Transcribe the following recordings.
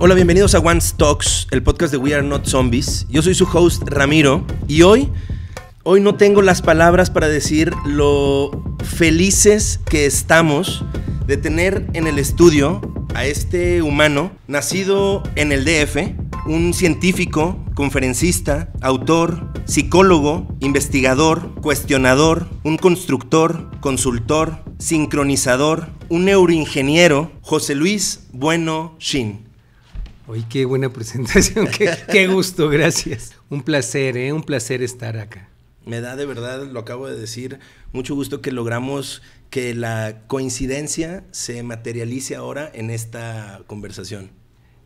Hola, bienvenidos a One Talks, el podcast de We Are Not Zombies. Yo soy su host Ramiro y hoy, hoy no tengo las palabras para decir lo felices que estamos de tener en el estudio a este humano nacido en el DF, un científico, conferencista, autor, psicólogo, investigador, cuestionador, un constructor, consultor, sincronizador, un neuroingeniero, José Luis Bueno Shin. Oye, qué buena presentación, qué, gusto, gracias. Un placer, ¿eh? un placer estar acá. Me da de verdad, lo acabo de decir, mucho gusto que logramos que la coincidencia se materialice ahora en esta conversación.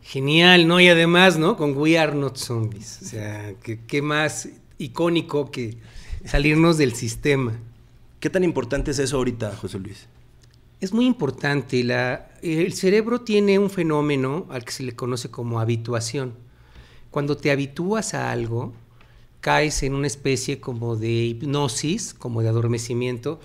Genial, ¿no? Y además, ¿no? Con We Are Not Zombies. O sea, qué más icónico que salirnos del sistema. ¿Qué tan importante es eso ahorita, José Luis? es muy importante. el cerebro tiene un fenómeno al que se le conoce como habituación. Cuando te habitúas a algo, caes en una especie como de hipnosis, como de adormecimiento.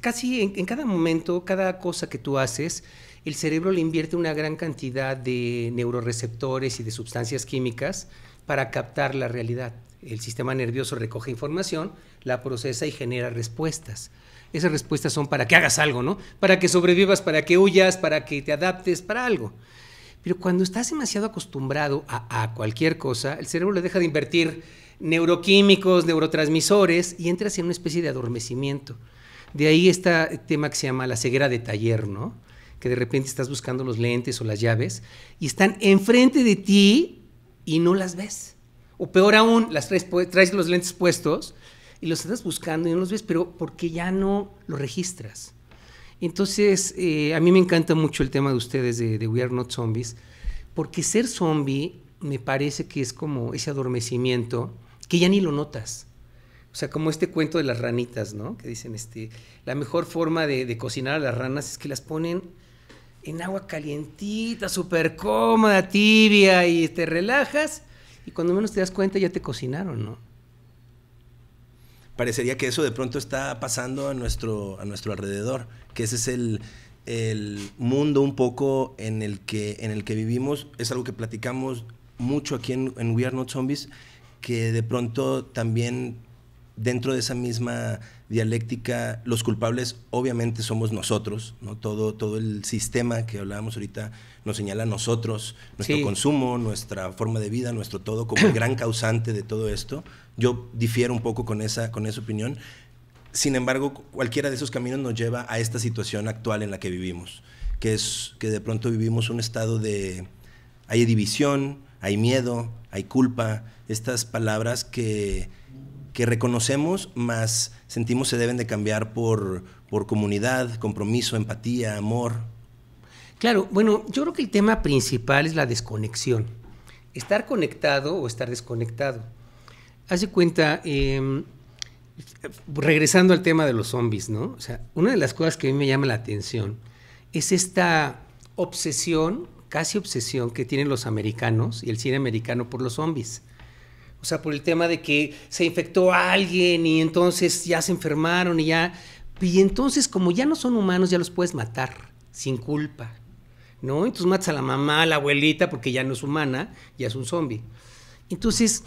Casi en, en cada momento, cada cosa que tú haces, el cerebro le invierte una gran cantidad de neuroreceptores y de sustancias químicas para captar la realidad. El sistema nervioso recoge información, la procesa y genera respuestas esas respuestas son para que hagas algo, ¿no? Para que sobrevivas, para que huyas, para que te adaptes, para algo. Pero cuando estás demasiado acostumbrado a, cualquier cosa, el cerebro le deja de invertir neuroquímicos, neurotransmisores y entras en una especie de adormecimiento. De ahí está este tema que se llama la ceguera de taller, ¿no? Que de repente estás buscando los lentes o las llaves y están enfrente de ti y no las ves. O peor aún, las traes, traes los lentes puestos y los estás buscando y no los ves, pero porque ya no los registras. Entonces, eh, a mí me encanta mucho el tema de ustedes de, We Are Not Zombies, porque ser zombie me parece que es como ese adormecimiento que ya ni lo notas. O sea, como este cuento de las ranitas, ¿no? Que dicen, este, la mejor forma de, de cocinar a las ranas es que las ponen en agua calientita, súper cómoda, tibia, y te relajas, y cuando menos te das cuenta ya te cocinaron, ¿no? parecería que eso de pronto está pasando a nuestro, a nuestro alrededor, que ese es el, mundo un poco en el, que, en el que vivimos, es algo que platicamos mucho aquí en, We Are Not Zombies, que de pronto también dentro de esa misma dialéctica, los culpables obviamente somos nosotros, ¿no? todo, todo el sistema que hablábamos ahorita nos señala a nosotros, nuestro consumo, nuestra forma de vida, nuestro todo, como el gran causante de todo esto. Yo difiero un poco con esa, con esa opinión. Sin embargo, cualquiera de esos caminos nos lleva a esta situación actual en la que vivimos, que es que de pronto vivimos un estado de... Hay división, hay miedo, hay culpa, estas palabras que, reconocemos, más sentimos se deben de cambiar por comunidad, compromiso, empatía, amor, Claro, bueno, yo creo que el tema principal es la desconexión. Estar conectado o estar desconectado. Hace cuenta, em, regresando al tema de los zombies, ¿no? O sea, una de las cosas que a mí me llama la atención es esta obsesión, casi obsesión, que tienen los americanos y el cine americano por los zombies. O sea, por el tema de que se infectó a alguien y entonces ya se enfermaron y ya. Y entonces, como ya no son humanos, ya los puedes matar sin culpa. ¿no? Entonces matas a la mamá, a la abuelita, porque ya no es humana, ya es un zombie. Entonces,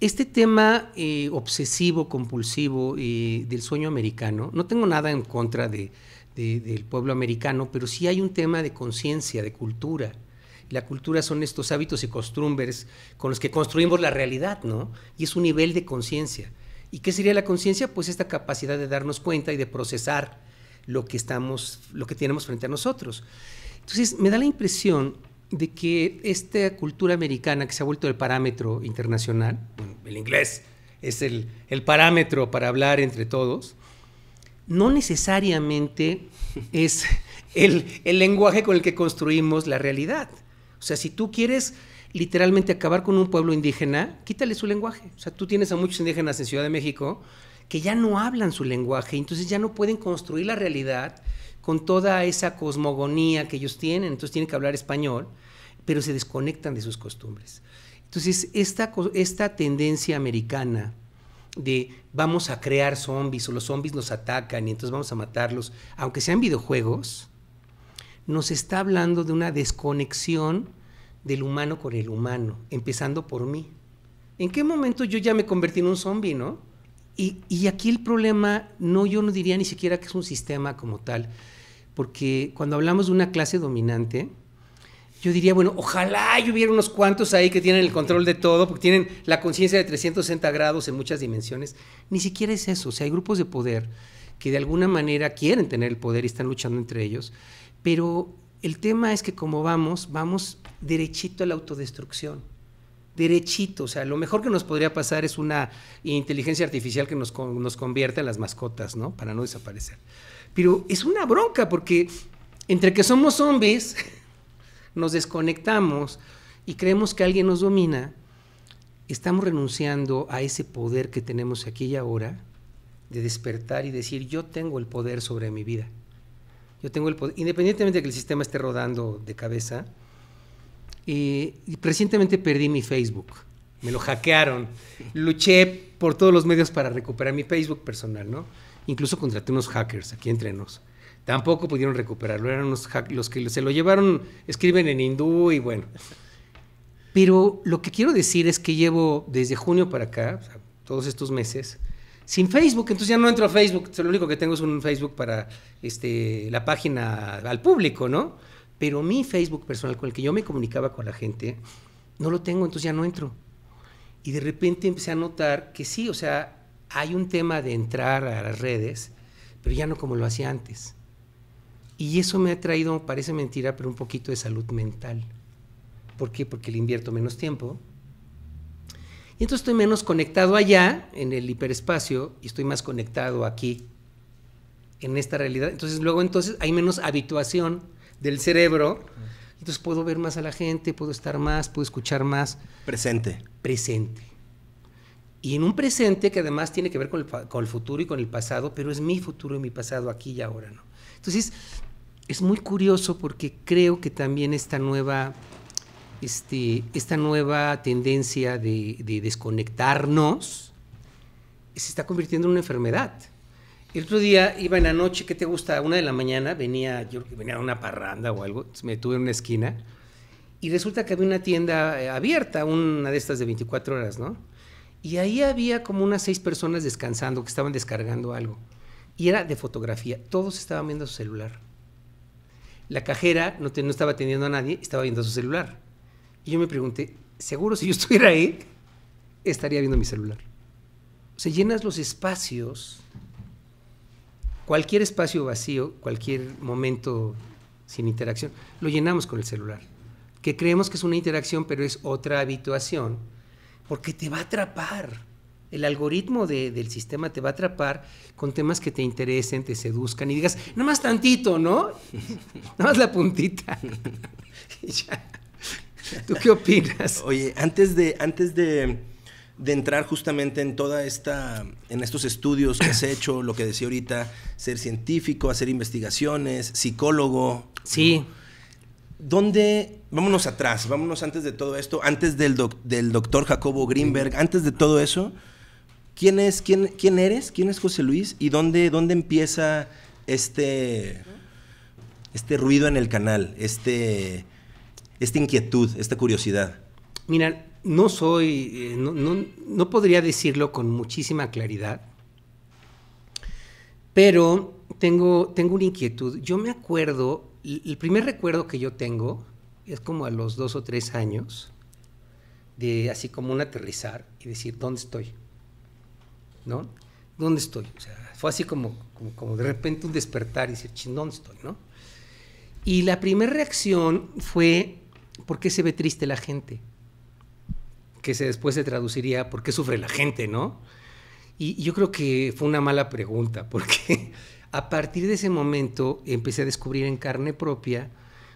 este tema eh, obsesivo, compulsivo eh, del sueño americano, no tengo nada en contra del pueblo americano, pero sí hay un tema de conciencia, de cultura. La cultura son estos hábitos y costumbres con los que construimos la realidad, ¿no? Y es un nivel de conciencia. ¿Y qué sería la conciencia? Pues esta capacidad de darnos cuenta y de procesar lo que estamos, lo que tenemos frente a nosotros. Entonces, me da la impresión de que esta cultura americana que se ha vuelto el parámetro internacional, el inglés es el, el, parámetro para hablar entre todos, no necesariamente es el, el lenguaje con el que construimos la realidad. O sea, si tú quieres literalmente acabar con un pueblo indígena, quítale su lenguaje. O sea, tú tienes a muchos indígenas en Ciudad de México que ya no hablan su lenguaje, entonces ya no pueden construir la realidad con toda esa cosmogonía que ellos tienen, entonces tienen que hablar español, pero se desconectan de sus costumbres. Entonces, esta, esta tendencia americana de vamos a crear zombies o los zombies nos atacan y entonces vamos a matarlos, aunque sean videojuegos, nos está hablando de una desconexión del humano con el humano, empezando por mí. ¿En qué momento yo ya me convertí en un zombie, no? Y, y aquí el problema, no, yo no diría ni siquiera que es un sistema como tal, porque cuando hablamos de una clase dominante, yo diría, bueno, ojalá hubiera unos cuantos ahí que tienen el control de todo, porque tienen la conciencia de 360 grados en muchas dimensiones. Ni siquiera es eso, o sea, hay grupos de poder que de alguna manera quieren tener el poder y están luchando entre ellos, pero el tema es que como vamos, vamos derechito a la autodestrucción derechito. O sea, lo mejor que nos podría pasar es una inteligencia artificial que nos, nos convierta en las mascotas, ¿no? Para no desaparecer. Pero es una bronca porque entre que somos zombies, nos desconectamos y creemos que alguien nos domina, estamos renunciando a ese poder que tenemos aquí y ahora de despertar y decir, yo tengo el poder sobre mi vida. Yo tengo el poder, independientemente de que el sistema esté rodando de cabeza. Eh, y recientemente perdí mi Facebook, me lo hackearon. Luché por todos los medios para recuperar mi Facebook personal, ¿no? Incluso contraté unos hackers aquí entre nos. Tampoco pudieron recuperarlo. Eran unos hackers los que se lo llevaron, escriben en hindú y bueno. Pero lo que quiero decir es que llevo desde junio para acá, todos estos meses, sin Facebook. Entonces ya no entro a Facebook. Lo único que tengo es un Facebook para este, la página al público, ¿no? Pero mi Facebook personal con el que yo me comunicaba con la gente, no lo tengo, entonces ya no entro. Y de repente empecé a notar que sí, o sea, hay un tema de entrar a las redes, pero ya no como lo hacía antes. Y eso me ha traído, parece mentira, pero un poquito de salud mental. ¿Por qué? Porque le invierto menos tiempo. Y entonces estoy menos conectado allá, en el hiperespacio, y estoy más conectado aquí, en esta realidad. Entonces luego entonces hay menos habituación del cerebro. Entonces puedo ver más a la gente, puedo estar más, puedo escuchar más. Presente. Presente. Y en un presente que además tiene que ver con el, futuro y con el pasado, pero es mi futuro y mi pasado aquí y ahora, ¿no? Entonces, es muy curioso porque creo que también esta nueva, este, esta nueva tendencia de, desconectarnos se está convirtiendo en una enfermedad. El otro día iba en la noche, ¿qué te gusta? una de la mañana venía, yo venía a una parranda o algo, me tuve en una esquina y resulta que había una tienda eh, abierta, una de estas de 24 horas, ¿no? Y ahí había como unas seis personas descansando, que estaban descargando algo. Y era de fotografía. Todos estaban viendo su celular. La cajera no, no estaba atendiendo a nadie, estaba viendo su celular. Y yo me pregunté, seguro si yo estuviera ahí, estaría viendo mi celular. O sea, llenas los espacios, cualquier espacio vacío, cualquier momento sin interacción, lo llenamos con el celular, que creemos que es una interacción, pero es otra habituación porque te va a atrapar. El algoritmo del sistema te va a atrapar con temas que te interesen, te seduzcan y digas, nada más tantito, ¿no? Nada más la puntita. y ya. ¿Tú qué opinas? Oye, antes de, antes de, de, entrar justamente en toda esta, en estos estudios que has hecho, lo que decía ahorita, ser científico, hacer investigaciones, psicólogo. Sí. ¿Dónde vámonos atrás, vámonos antes de todo esto, antes del, del doctor Jacobo Greenberg, antes de todo eso, ¿quién, es, quién, quién eres? ¿Quién es José Luis? ¿Y dónde, dónde empieza este, este ruido en el canal, este, esta inquietud, esta curiosidad? Mira, no soy, eh, no, podría decirlo con muchísima claridad, pero tengo, tengo una inquietud. Yo me acuerdo, el primer recuerdo que yo tengo es como a los dos o tres años de así como un aterrizar y decir, ¿dónde estoy? ¿No? ¿Dónde estoy? O sea, fue así como, como, de repente un despertar y decir, ching, ¿dónde estoy? ¿No? Y la primera reacción fue, ¿por qué se ve triste la gente? Que se, después se traduciría, ¿por qué sufre la gente? ¿No? y yo creo que fue una mala pregunta, porque a partir de ese momento empecé a descubrir en carne propia,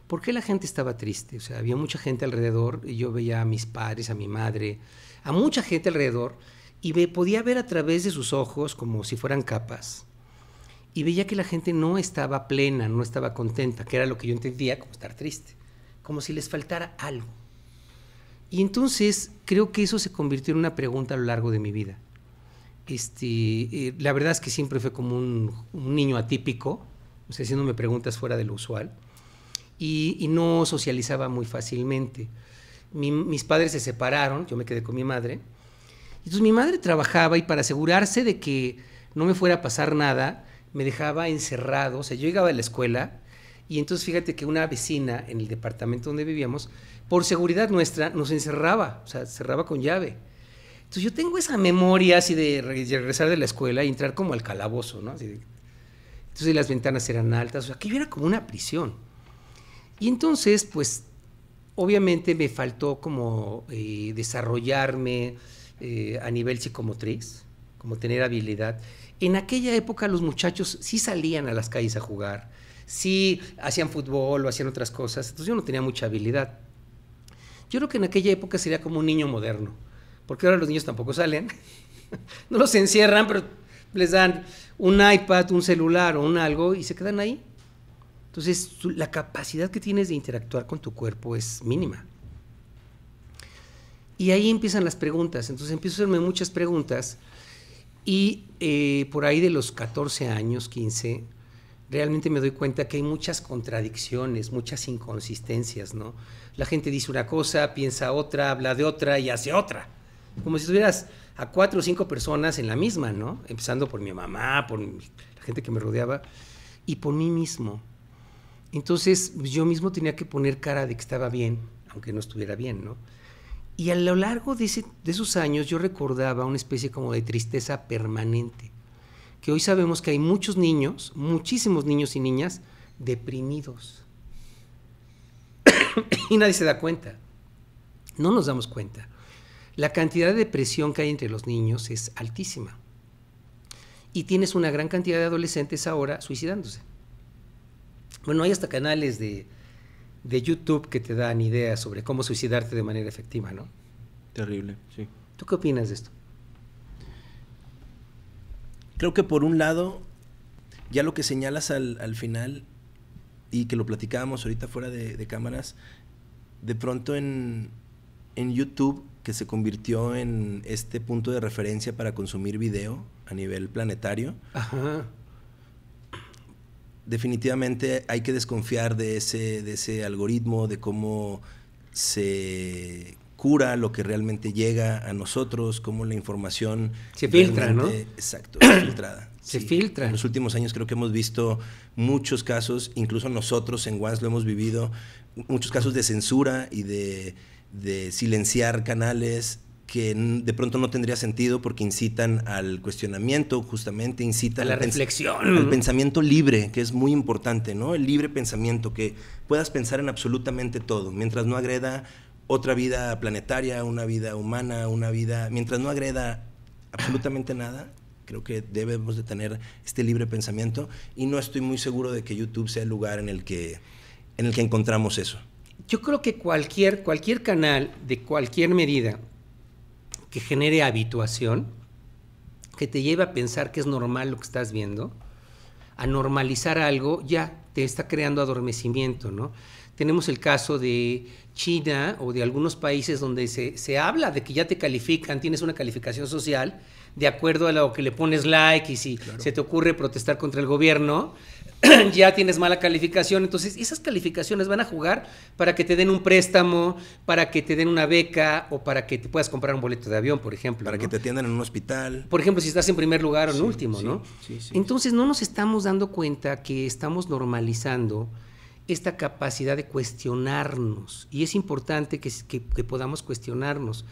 ¿Por qué la gente estaba triste? O sea, había mucha gente alrededor, y yo veía a mis padres, a mi madre, a mucha gente alrededor, y me podía ver a través de sus ojos como si fueran capas, y veía que la gente no estaba plena, no estaba contenta, que era lo que yo entendía como estar triste, como si les faltara algo. Y entonces creo que eso se convirtió en una pregunta a lo largo de mi vida. Este, eh, la verdad es que siempre fue como un, niño atípico, o sea, haciéndome preguntas fuera de lo usual y, no socializaba muy fácilmente. mis padres se separaron, yo me quedé con mi madre. Entonces mi madre trabajaba y para asegurarse de que no me fuera a pasar nada, me dejaba encerrado. O sea, yo llegaba a la escuela y entonces fíjate que una vecina en el departamento donde vivíamos, por seguridad nuestra, nos encerraba, o sea, cerraba con llave. Entonces yo tengo esa memoria así de regresar de la escuela y entrar como al calabozo, ¿no? entonces las ventanas eran altas, o sea, que era como una prisión. Y entonces, pues, obviamente me faltó como eh, desarrollarme eh, a nivel psicomotriz, como tener habilidad. En aquella época los muchachos sí salían a las calles a jugar, sí hacían fútbol o hacían otras cosas, entonces yo no tenía mucha habilidad. Yo creo que en aquella época sería como un niño moderno, porque ahora los niños tampoco salen, no los encierran, pero les dan un iPad, un celular o un algo y se quedan ahí entonces, la capacidad que tienes de interactuar con tu cuerpo es mínima. Y ahí empiezan las preguntas. Entonces empiezo a hacerme muchas preguntas. Y eh, por ahí de los 14 años, 15, realmente me doy cuenta que hay muchas contradicciones, muchas inconsistencias, ¿no? La gente dice una cosa, piensa otra, habla de otra y hace otra. Como si estuvieras a cuatro o cinco personas en la misma, ¿no? Empezando por mi mamá, por la gente que me rodeaba y por mí mismo. Entonces pues, yo mismo tenía que poner cara de que estaba bien, aunque no estuviera bien, ¿no? Y a lo largo de, de esos años yo recordaba una especie como de tristeza permanente, que hoy sabemos que hay muchos niños, muchísimos niños y niñas deprimidos. y nadie se da cuenta, no nos damos cuenta. La cantidad de depresión que hay entre los niños es altísima. Y tienes una gran cantidad de adolescentes ahora suicidándose. Bueno, hay hasta canales de, YouTube que te dan ideas sobre cómo suicidarte de manera efectiva, ¿no? Terrible, sí. ¿Tú qué opinas de esto? Creo que por un lado, ya lo que señalas al, al final y que lo platicábamos ahorita fuera de, cámaras, de pronto en, en, YouTube, que se convirtió en este punto de referencia para consumir video a nivel planetario, Ajá definitivamente hay que desconfiar de ese, de ese algoritmo, de cómo se cura lo que realmente llega a nosotros, cómo la información... Se filtra, ¿no? Exacto, filtrada. Se filtra. En los últimos años creo que hemos visto muchos casos, incluso nosotros en Once lo hemos vivido, muchos casos de censura y de silenciar canales que de pronto no tendría sentido porque incitan al cuestionamiento, justamente incitan la al reflexión, pensamiento libre, que es muy importante, ¿no? El libre pensamiento que puedas pensar en absolutamente todo, mientras no agreda otra vida planetaria, una vida humana, una vida, mientras no agreda absolutamente nada, creo que debemos de tener este libre pensamiento y no estoy muy seguro de que YouTube sea el lugar en el que en el que encontramos eso. Yo creo que cualquier cualquier canal de cualquier medida que genere habituación, que te lleve a pensar que es normal lo que estás viendo, a normalizar algo, ya te está creando adormecimiento, ¿no? Tenemos el caso de China o de algunos países donde se, habla de que ya te califican, tienes una calificación social de acuerdo a lo que le pones like y si se te ocurre protestar contra el gobierno, ya tienes mala calificación. Entonces, esas calificaciones van a jugar para que te den un préstamo, para que te den una beca o para que te puedas comprar un boleto de avión, por ejemplo. Para que te atiendan en un hospital. Por ejemplo, si estás en primer lugar o en último, ¿no? Entonces, no nos estamos dando cuenta que estamos normalizando esta capacidad de cuestionarnos. Y es importante que podamos cuestionarnos.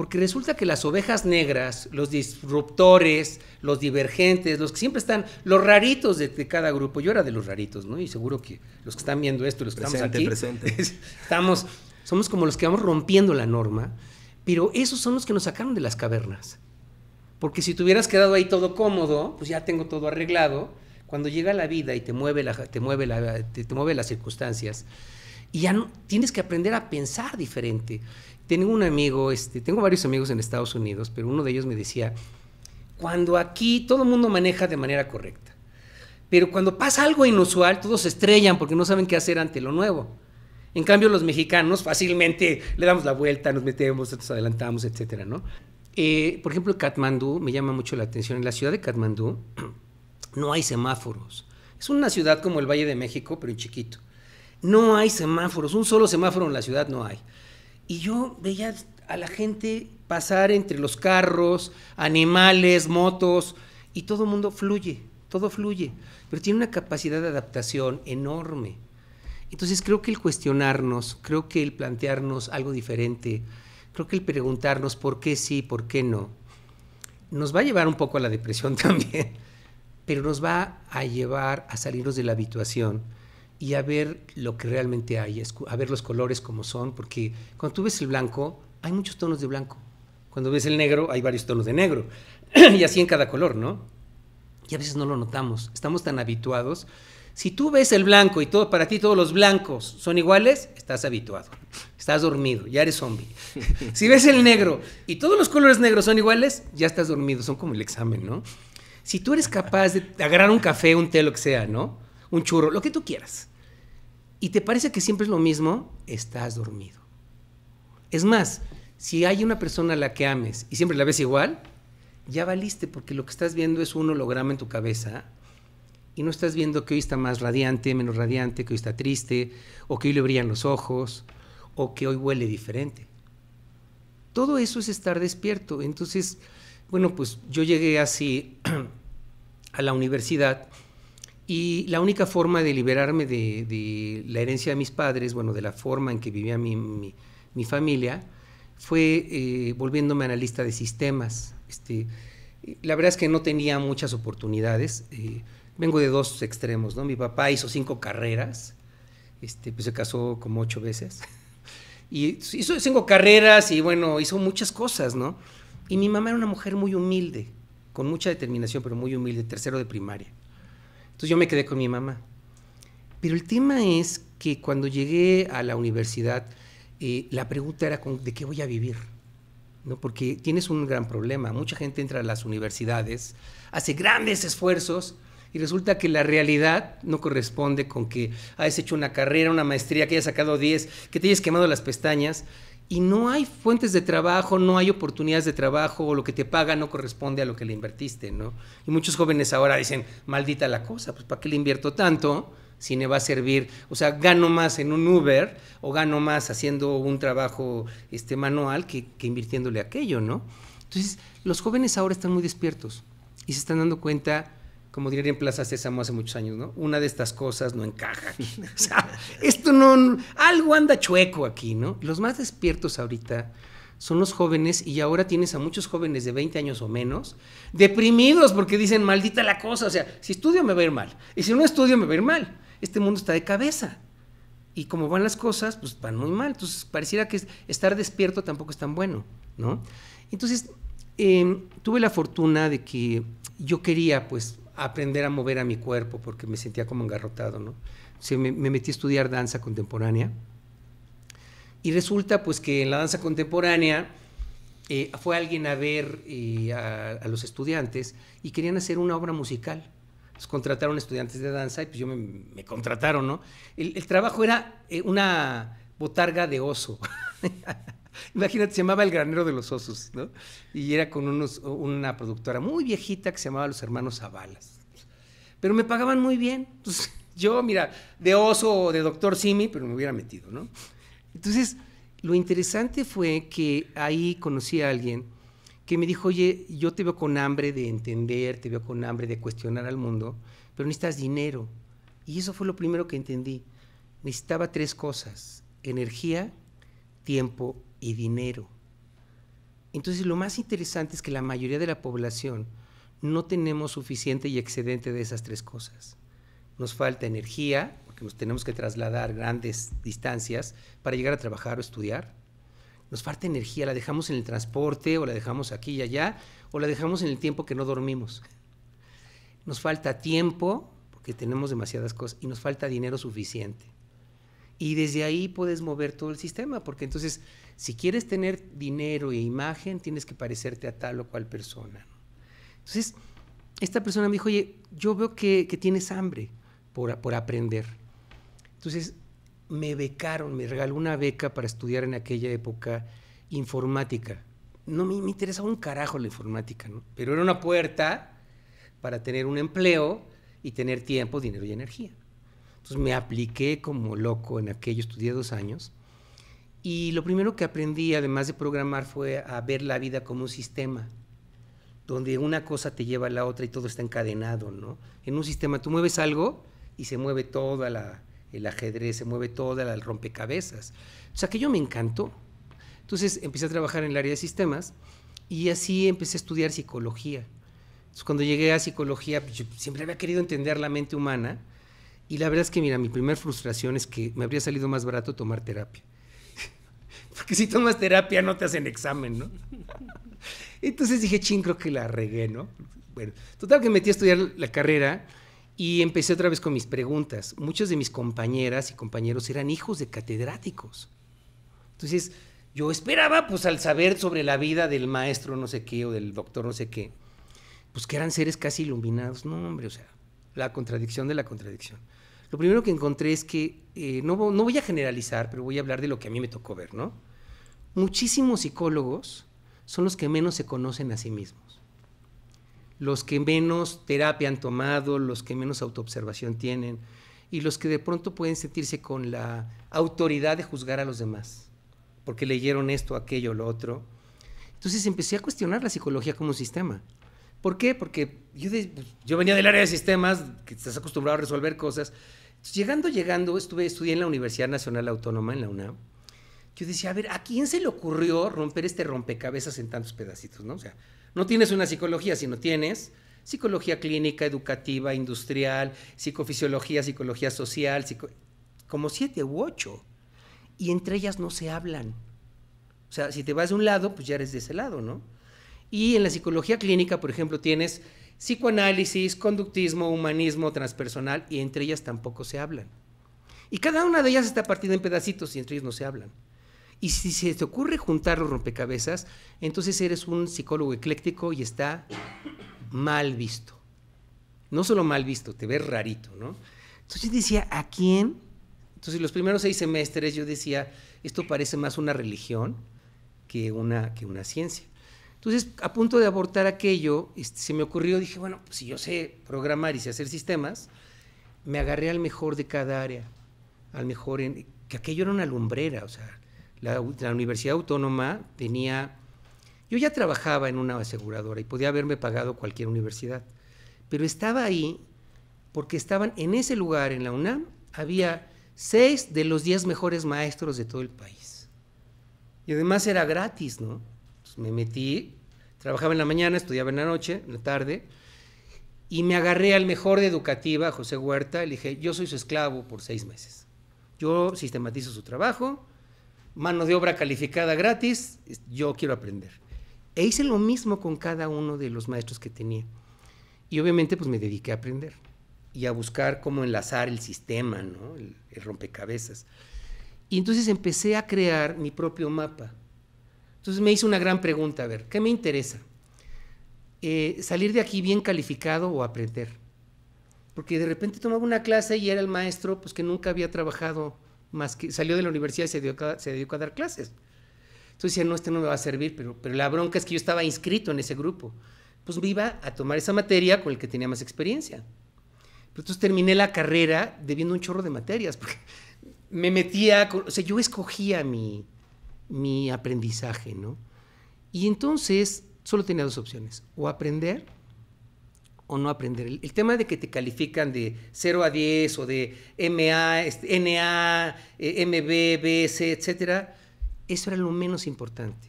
Porque resulta que las ovejas negras, los disruptores, los divergentes, los que siempre están, los raritos de, cada grupo, yo era de los raritos, ¿no? Y seguro que los que están viendo esto, los que estamos aquí, presente. estamos, somos como los que vamos rompiendo la norma, pero esos son los que nos sacaron de las cavernas. Porque si te hubieras quedado ahí todo cómodo, pues ya tengo todo arreglado, cuando llega la vida y te mueve, la, te mueve, la, te, mueve las circunstancias, y ya no, tienes que aprender a pensar diferente. Tengo un amigo, este, tengo varios amigos en Estados Unidos, pero uno de ellos me decía, cuando aquí todo el mundo maneja de manera correcta, pero cuando pasa algo inusual, todos se estrellan porque no saben qué hacer ante lo nuevo. En cambio, los mexicanos fácilmente le damos la vuelta, nos metemos, nos adelantamos, etc. ¿no? Eh, por ejemplo, Katmandú me llama mucho la atención. En la ciudad de Katmandú no hay semáforos. Es una ciudad como el Valle de México, pero en chiquito. No hay semáforos, un solo semáforo en la ciudad no hay y yo veía a la gente pasar entre los carros, animales, motos, y todo el mundo fluye, todo fluye, pero tiene una capacidad de adaptación enorme. Entonces creo que el cuestionarnos, creo que el plantearnos algo diferente, creo que el preguntarnos por qué sí, por qué no, nos va a llevar un poco a la depresión también, pero nos va a llevar a salirnos de la habituación y a ver lo que realmente hay, a ver los colores como son, porque cuando tú ves el blanco, hay muchos tonos de blanco. Cuando ves el negro, hay varios tonos de negro. y así en cada color, ¿no? Y a veces no lo notamos, estamos tan habituados. Si tú ves el blanco y todo, para ti todos los blancos son iguales, estás habituado, estás dormido, ya eres zombie. si ves el negro y todos los colores negros son iguales, ya estás dormido, son como el examen, ¿no? Si tú eres capaz de agarrar un café, un té, lo que sea, ¿no? Un churro, lo que tú quieras, y te parece que siempre es lo mismo, estás dormido. Es más, si hay una persona a la que ames y siempre la ves igual, ya valiste porque lo que estás viendo es un holograma en tu cabeza y no estás viendo que hoy está más radiante, menos radiante, que hoy está triste, o que hoy le brillan los ojos, o que hoy huele diferente. Todo eso es estar despierto. Entonces, bueno, pues yo llegué así a la universidad y la única forma de liberarme de, la herencia de mis padres, bueno, de la forma en que vivía mi, mi, familia, fue eh, volviéndome analista de sistemas. Este, la verdad es que no tenía muchas oportunidades. Eh, vengo de dos extremos, ¿no? Mi papá hizo cinco carreras, este, pues se casó como ocho veces. y hizo cinco carreras y bueno, hizo muchas cosas, ¿no? Y mi mamá era una mujer muy humilde, con mucha determinación, pero muy humilde, tercero de primaria entonces yo me quedé con mi mamá. Pero el tema es que cuando llegué a la universidad, eh, la pregunta era de qué voy a vivir. ¿No? Porque tienes un gran problema. Mucha gente entra a las universidades, hace grandes esfuerzos y resulta que la realidad no corresponde con que hayas ah, hecho una carrera, una maestría, que hayas sacado 10, que te hayas quemado las pestañas y no hay fuentes de trabajo, no hay oportunidades de trabajo, o lo que te paga no corresponde a lo que le invertiste, ¿no? Y muchos jóvenes ahora dicen, maldita la cosa, pues ¿para qué le invierto tanto? Si me va a servir, o sea, gano más en un Uber o gano más haciendo un trabajo este, manual que, que invirtiéndole aquello, ¿no? Entonces, los jóvenes ahora están muy despiertos y se están dando cuenta como diría en Plaza Sésamo hace muchos años, ¿no? Una de estas cosas no encaja aquí. O sea, esto no, algo anda chueco aquí, ¿no? Los más despiertos ahorita son los jóvenes y ahora tienes a muchos jóvenes de 20 años o menos deprimidos porque dicen, maldita la cosa, o sea, si estudio me va a ir mal y si no estudio me va a ir mal. Este mundo está de cabeza. Y como van las cosas, pues van muy mal. Entonces, pareciera que estar despierto tampoco es tan bueno, ¿no? Entonces, em, tuve la fortuna de que yo quería, pues, aprender a mover a mi cuerpo porque me sentía como engarrotado, ¿no? me, metí a estudiar danza contemporánea. Y resulta pues que en la danza contemporánea eh, fue alguien a ver eh, a, los estudiantes y querían hacer una obra musical. Los contrataron estudiantes de danza y pues yo me, contrataron, ¿no? El, trabajo era eh, una botarga de oso. Imagínate, se llamaba El Granero de los Osos, ¿no? Y era con unos, una productora muy viejita que se llamaba Los Hermanos Zabalas. Pero me pagaban muy bien. yo, mira, de oso o de doctor Simi, pero me hubiera metido, ¿no? Entonces, lo interesante fue que ahí conocí a alguien que me dijo, oye, yo te veo con hambre de entender, te veo con hambre de cuestionar al mundo, pero necesitas dinero. Y eso fue lo primero que entendí. Necesitaba tres cosas, energía, tiempo y dinero. Entonces lo más interesante es que la mayoría de la población no tenemos suficiente y excedente de esas tres cosas. Nos falta energía, porque nos tenemos que trasladar grandes distancias para llegar a trabajar o estudiar. Nos falta energía, la dejamos en el transporte o la dejamos aquí y allá, o la dejamos en el tiempo que no dormimos. Nos falta tiempo, porque tenemos demasiadas cosas, y nos falta dinero suficiente. Y desde ahí puedes mover todo el sistema, porque entonces, si quieres tener dinero e imagen, tienes que parecerte a tal o cual persona. Entonces, esta persona me dijo, oye, yo veo que, que tienes hambre por, aprender. Entonces, me becaron, me regaló una beca para estudiar en aquella época informática. No me, me, interesaba un carajo la informática, Pero era una puerta para tener un empleo y tener tiempo, dinero y energía. Entonces me apliqué como loco en aquello, estudié dos años. Y lo primero que aprendí, además de programar, fue a ver la vida como un sistema, donde una cosa te lleva a la otra y todo está encadenado, ¿no? En un sistema tú mueves algo y se mueve todo el ajedrez, se mueve todo el rompecabezas. O sea, que yo me encantó. Entonces empecé a trabajar en el área de sistemas y así empecé a estudiar psicología. Entonces, cuando llegué a psicología, pues, yo siempre había querido entender la mente humana y la verdad es que, mira, mi primera frustración es que me habría salido más barato tomar terapia. Porque si tomas terapia no te hacen examen, ¿no? Entonces dije, ching, creo que la regué, ¿no? Bueno, total que metí a estudiar la carrera y empecé otra vez con mis preguntas. Muchas de mis compañeras y compañeros eran hijos de catedráticos. Entonces, yo esperaba, pues al saber sobre la vida del maestro no sé qué o del doctor no sé qué, pues que eran seres casi iluminados. No, hombre, o sea, la contradicción de la contradicción. Lo primero que encontré es que, eh, no, voy a generalizar, pero voy a hablar de lo que a mí me tocó ver, ¿no? Muchísimos psicólogos son los que menos se conocen a sí mismos, los que menos terapia han tomado, los que menos autoobservación tienen y los que de pronto pueden sentirse con la autoridad de juzgar a los demás, porque leyeron esto, aquello, lo otro. Entonces empecé a cuestionar la psicología como un sistema. ¿Por qué? Porque pues, yo, venía del área de sistemas, que estás acostumbrado a resolver cosas. llegando, llegando, estuve, estudié en la Universidad Nacional Autónoma, en la UNAM. Yo decía, a ver, ¿a quién se le ocurrió romper este rompecabezas en tantos pedacitos? ¿no? O sea, no tienes una psicología, sino tienes psicología clínica, educativa, industrial, psicofisiología, psicología social, como siete u ocho. Y entre ellas no se hablan. O sea, si te vas de un lado, pues ya eres de ese lado, ¿no? Y en la psicología clínica, por ejemplo, tienes psicoanálisis, conductismo, humanismo, transpersonal, y entre ellas tampoco se hablan. Y cada una de ellas está partida en pedacitos y entre ellas no se hablan. Y si se te ocurre juntar los rompecabezas, entonces eres un psicólogo ecléctico y está mal visto. No solo mal visto, te ves rarito, ¿no? Entonces decía, ¿a quién? Entonces los primeros seis semestres yo decía, esto parece más una religión que una, que una ciencia. Entonces, a punto de abortar aquello, este, se me ocurrió, dije, bueno, pues, si yo sé programar y sé hacer sistemas, me agarré al mejor de cada área, al mejor en, que aquello era una lumbrera, o sea, la, la, Universidad Autónoma tenía, yo ya trabajaba en una aseguradora y podía haberme pagado cualquier universidad, pero estaba ahí porque estaban en ese lugar, en la UNAM, había seis de los diez mejores maestros de todo el país. Y además era gratis, ¿no? Pues, me metí, trabajaba en la mañana, estudiaba en la noche, en la tarde, y me agarré al mejor de educativa, José Huerta, y le dije, yo soy su esclavo por seis meses. Yo sistematizo su trabajo, mano de obra calificada gratis, yo quiero aprender. E hice lo mismo con cada uno de los maestros que tenía. Y obviamente pues me dediqué a aprender y a buscar cómo enlazar el sistema, el rompecabezas. Y entonces empecé a crear mi propio mapa entonces me hizo una gran pregunta, a ver, ¿qué me interesa? Eh, ¿Salir de aquí bien calificado o aprender? Porque de repente tomaba una clase y era el maestro pues, que nunca había trabajado más que salió de la universidad y se, se dedicó a dar clases. Entonces decía, no, este no me va a servir, pero, pero la bronca es que yo estaba inscrito en ese grupo. Pues me iba a tomar esa materia con el que tenía más experiencia. Pero entonces terminé la carrera debiendo un chorro de materias, porque me metía, o sea, yo escogía mi, mi aprendizaje, ¿no? Y entonces solo tenía dos opciones, o aprender o no aprender. El, tema de que te califican de 0 a 10 o de MA, este, NA, eh, MB, BC, etcétera, eso era lo menos importante.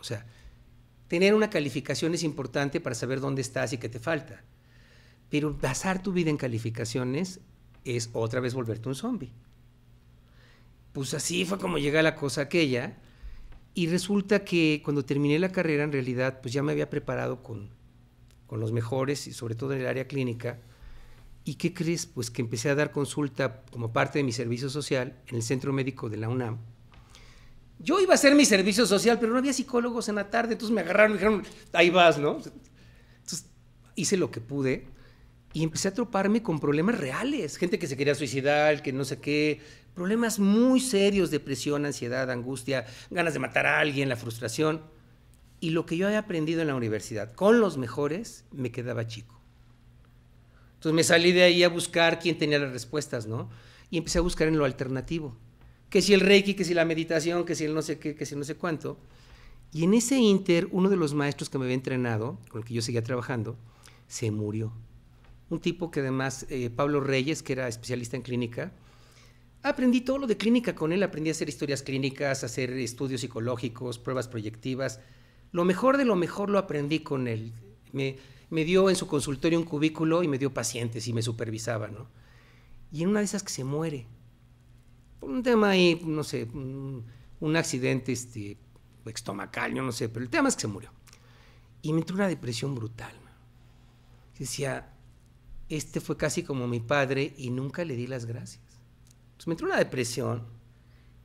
O sea, tener una calificación es importante para saber dónde estás y qué te falta. Pero basar tu vida en calificaciones es otra vez volverte un zombie pues así fue como llega la cosa aquella. Y resulta que cuando terminé la carrera, en realidad, pues ya me había preparado con, con los mejores y sobre todo en el área clínica. ¿Y qué crees? Pues que empecé a dar consulta como parte de mi servicio social en el centro médico de la UNAM. Yo iba a hacer mi servicio social, pero no había psicólogos en la tarde, entonces me agarraron y dijeron, ahí vas, ¿no? Entonces hice lo que pude y empecé a troparme con problemas reales, gente que se quería suicidar, que no sé qué, problemas muy serios, depresión, ansiedad, angustia, ganas de matar a alguien, la frustración. Y lo que yo había aprendido en la universidad con los mejores me quedaba chico. Entonces me salí de ahí a buscar quién tenía las respuestas, ¿no? Y empecé a buscar en lo alternativo. Que si el reiki, que si la meditación, que si el no sé qué, que si no sé cuánto. Y en ese inter, uno de los maestros que me había entrenado, con el que yo seguía trabajando, se murió un tipo que además, eh, Pablo Reyes, que era especialista en clínica, aprendí todo lo de clínica con él, aprendí a hacer historias clínicas, hacer estudios psicológicos, pruebas proyectivas, lo mejor de lo mejor lo aprendí con él. Me, dio en su consultorio un cubículo y me dio pacientes y me supervisaba, ¿no? Y en una de esas que se muere, por un tema ahí, no sé, un, accidente este, estomacal, yo no sé, pero el tema es que se murió. Y me entró una depresión brutal. Decía, este fue casi como mi padre y nunca le di las gracias. Entonces me entró una depresión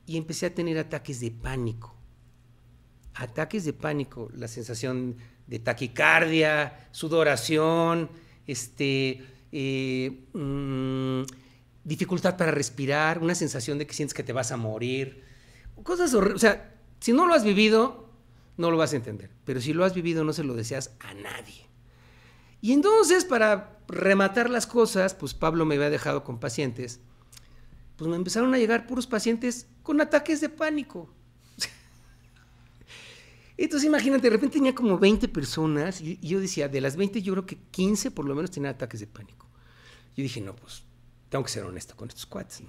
y empecé a tener ataques de pánico. Ataques de pánico, la sensación de taquicardia, sudoración, este, eh, mm, dificultad para respirar, una sensación de que sientes que te vas a morir. Cosas horribles. O sea, si no lo has vivido, no lo vas a entender. Pero si lo has vivido, no se lo deseas a nadie. Y entonces, para rematar las cosas, pues Pablo me había dejado con pacientes, pues me empezaron a llegar puros pacientes con ataques de pánico. Entonces imagínate, de repente tenía como 20 personas y, yo decía, de las 20 yo creo que 15 por lo menos tenían ataques de pánico. Yo dije, no, pues tengo que ser honesto con estos cuates.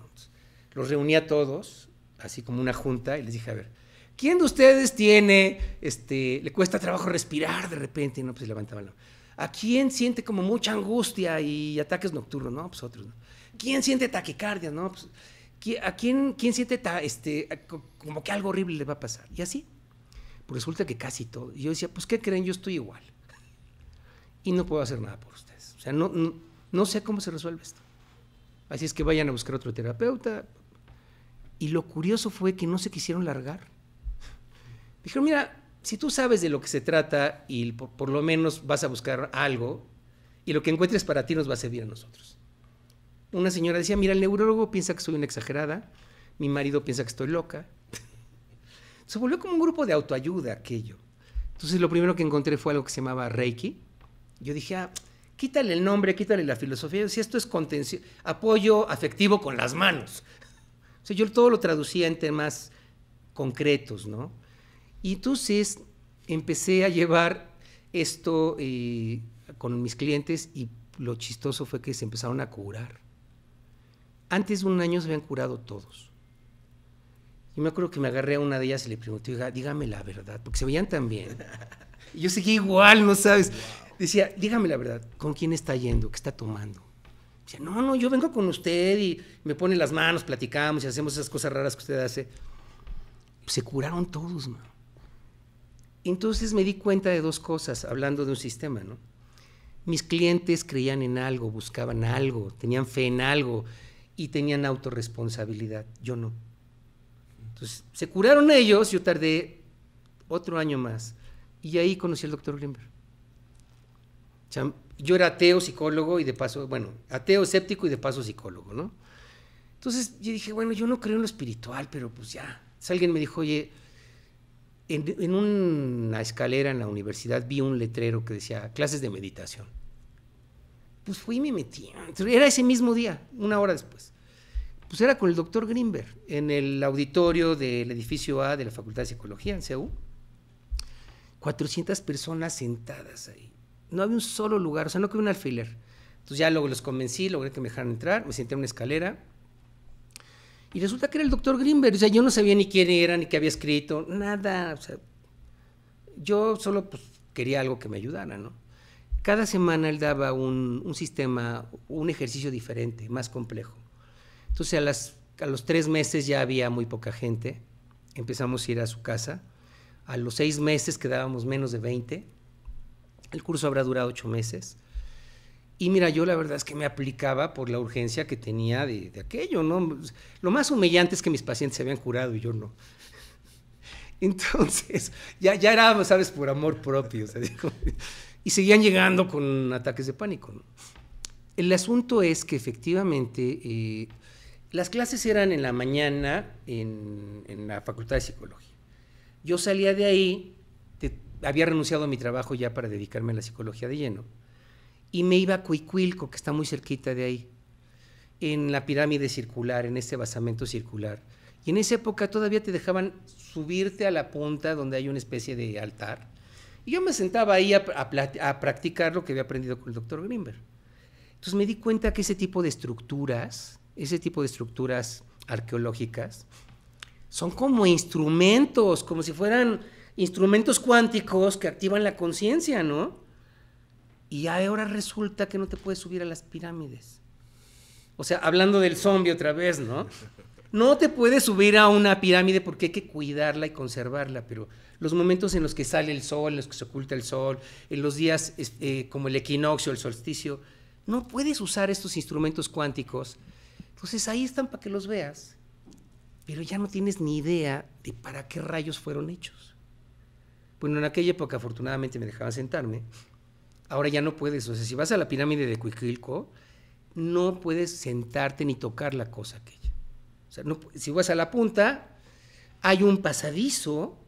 Los reuní a todos, así como una junta, y les dije, a ver, ¿quién de ustedes tiene, este, le cuesta trabajo respirar de repente? Y no, pues levantaban la mano. ¿A quién siente como mucha angustia y ataques nocturnos? No, pues otros. ¿Quién siente taquicardia? No, pues, ¿A quién, quién siente este, como que algo horrible le va a pasar? Y así. Pues resulta que casi todo. yo decía, pues ¿qué creen? Yo estoy igual. Y no puedo hacer nada por ustedes. O sea, no, no sé cómo se resuelve esto. Así es que vayan a buscar otro terapeuta. Y lo curioso fue que no se quisieron largar. Dijeron, mira, si tú sabes de lo que se trata y por, lo menos vas a buscar algo, y lo que encuentres para ti nos va a servir a nosotros. Una señora decía, mira, el neurólogo piensa que soy una exagerada, mi marido piensa que estoy loca. se volvió como un grupo de autoayuda aquello. Entonces lo primero que encontré fue algo que se llamaba Reiki. Yo dije, ah, quítale el nombre, quítale la filosofía. Si esto es contención, apoyo afectivo con las manos. yo todo lo traducía en temas concretos, ¿no? Y entonces empecé a llevar esto eh, con mis clientes y lo chistoso fue que se empezaron a curar. Antes de un año se habían curado todos. Y me acuerdo que me agarré a una de ellas y le pregunté, dígame la verdad, porque se veían tan bien. Y yo seguía igual, ¿no sabes? Decía, dígame la verdad, ¿con quién está yendo? ¿Qué está tomando? Decía, no, no, yo vengo con usted y me pone las manos, platicamos y hacemos esas cosas raras que usted hace. se curaron todos, man. Entonces me di cuenta de dos cosas, hablando de un sistema, ¿no? Mis clientes creían en algo, buscaban algo, tenían fe en algo y tenían autorresponsabilidad. Yo no. Entonces, se curaron ellos, yo tardé otro año más. Y ahí conocí al doctor Grimberg. yo era ateo, psicólogo y de paso, bueno, ateo, escéptico y de paso psicólogo, ¿no? Entonces yo dije, bueno, yo no creo en lo espiritual, pero pues ya. alguien me dijo, oye, en, una escalera en la universidad vi un letrero que decía clases de meditación. Pues fui y me metí. Era ese mismo día, una hora después. Pues era con el doctor Greenberg, en el auditorio del edificio A de la Facultad de Psicología, en CEU. 400 personas sentadas ahí. No había un solo lugar, o sea, no había un alfiler. Entonces ya luego los convencí, logré que me dejaran entrar, me senté en una escalera, y resulta que era el doctor Greenberg. O sea, yo no sabía ni quién era, ni qué había escrito, nada. O sea, yo solo pues, quería algo que me ayudara, ¿no? Cada semana él daba un, sistema, un ejercicio diferente, más complejo. Entonces a, las, a los tres meses ya había muy poca gente. Empezamos a ir a su casa. A los seis meses quedábamos menos de 20. El curso habrá durado ocho meses. Y mira, yo la verdad es que me aplicaba por la urgencia que tenía de, aquello, ¿no? Pues, lo más humillante es que mis pacientes se habían curado y yo no. Entonces, ya, ya era, ¿sabes? Por amor propio. y seguían llegando con ataques de pánico. El asunto es que efectivamente eh, las clases eran en la mañana en, la Facultad de Psicología. Yo salía de ahí, había renunciado a mi trabajo ya para dedicarme a la psicología de lleno y me iba a Cuicuilco, que está muy cerquita de ahí, en la pirámide circular, en ese basamento circular. Y en esa época todavía te dejaban subirte a la punta donde hay una especie de altar. Y yo me sentaba ahí a, practicar lo que había aprendido con el doctor Grimberg. Entonces me di cuenta que ese tipo de estructuras, ese tipo de estructuras arqueológicas, son como instrumentos, como si fueran instrumentos cuánticos que activan la conciencia, ¿no? Y ahora resulta que no te puedes subir a las pirámides. O sea, hablando del zombie otra vez, ¿no? No te puedes subir a una pirámide porque hay que cuidarla y conservarla, pero los momentos en los que sale el sol, en los que se oculta el sol, en los días eh, como el equinoccio, el solsticio, no puedes usar estos instrumentos cuánticos. Entonces ahí están para que los veas, pero ya no tienes ni idea de para qué rayos fueron hechos. Bueno, en aquella época afortunadamente me dejaban sentarme, ahora ya no puedes. O sea, si vas a la pirámide de Cuicuilco, no puedes sentarte ni tocar la cosa aquella. O sea, si vas a la punta, hay un pasadizo,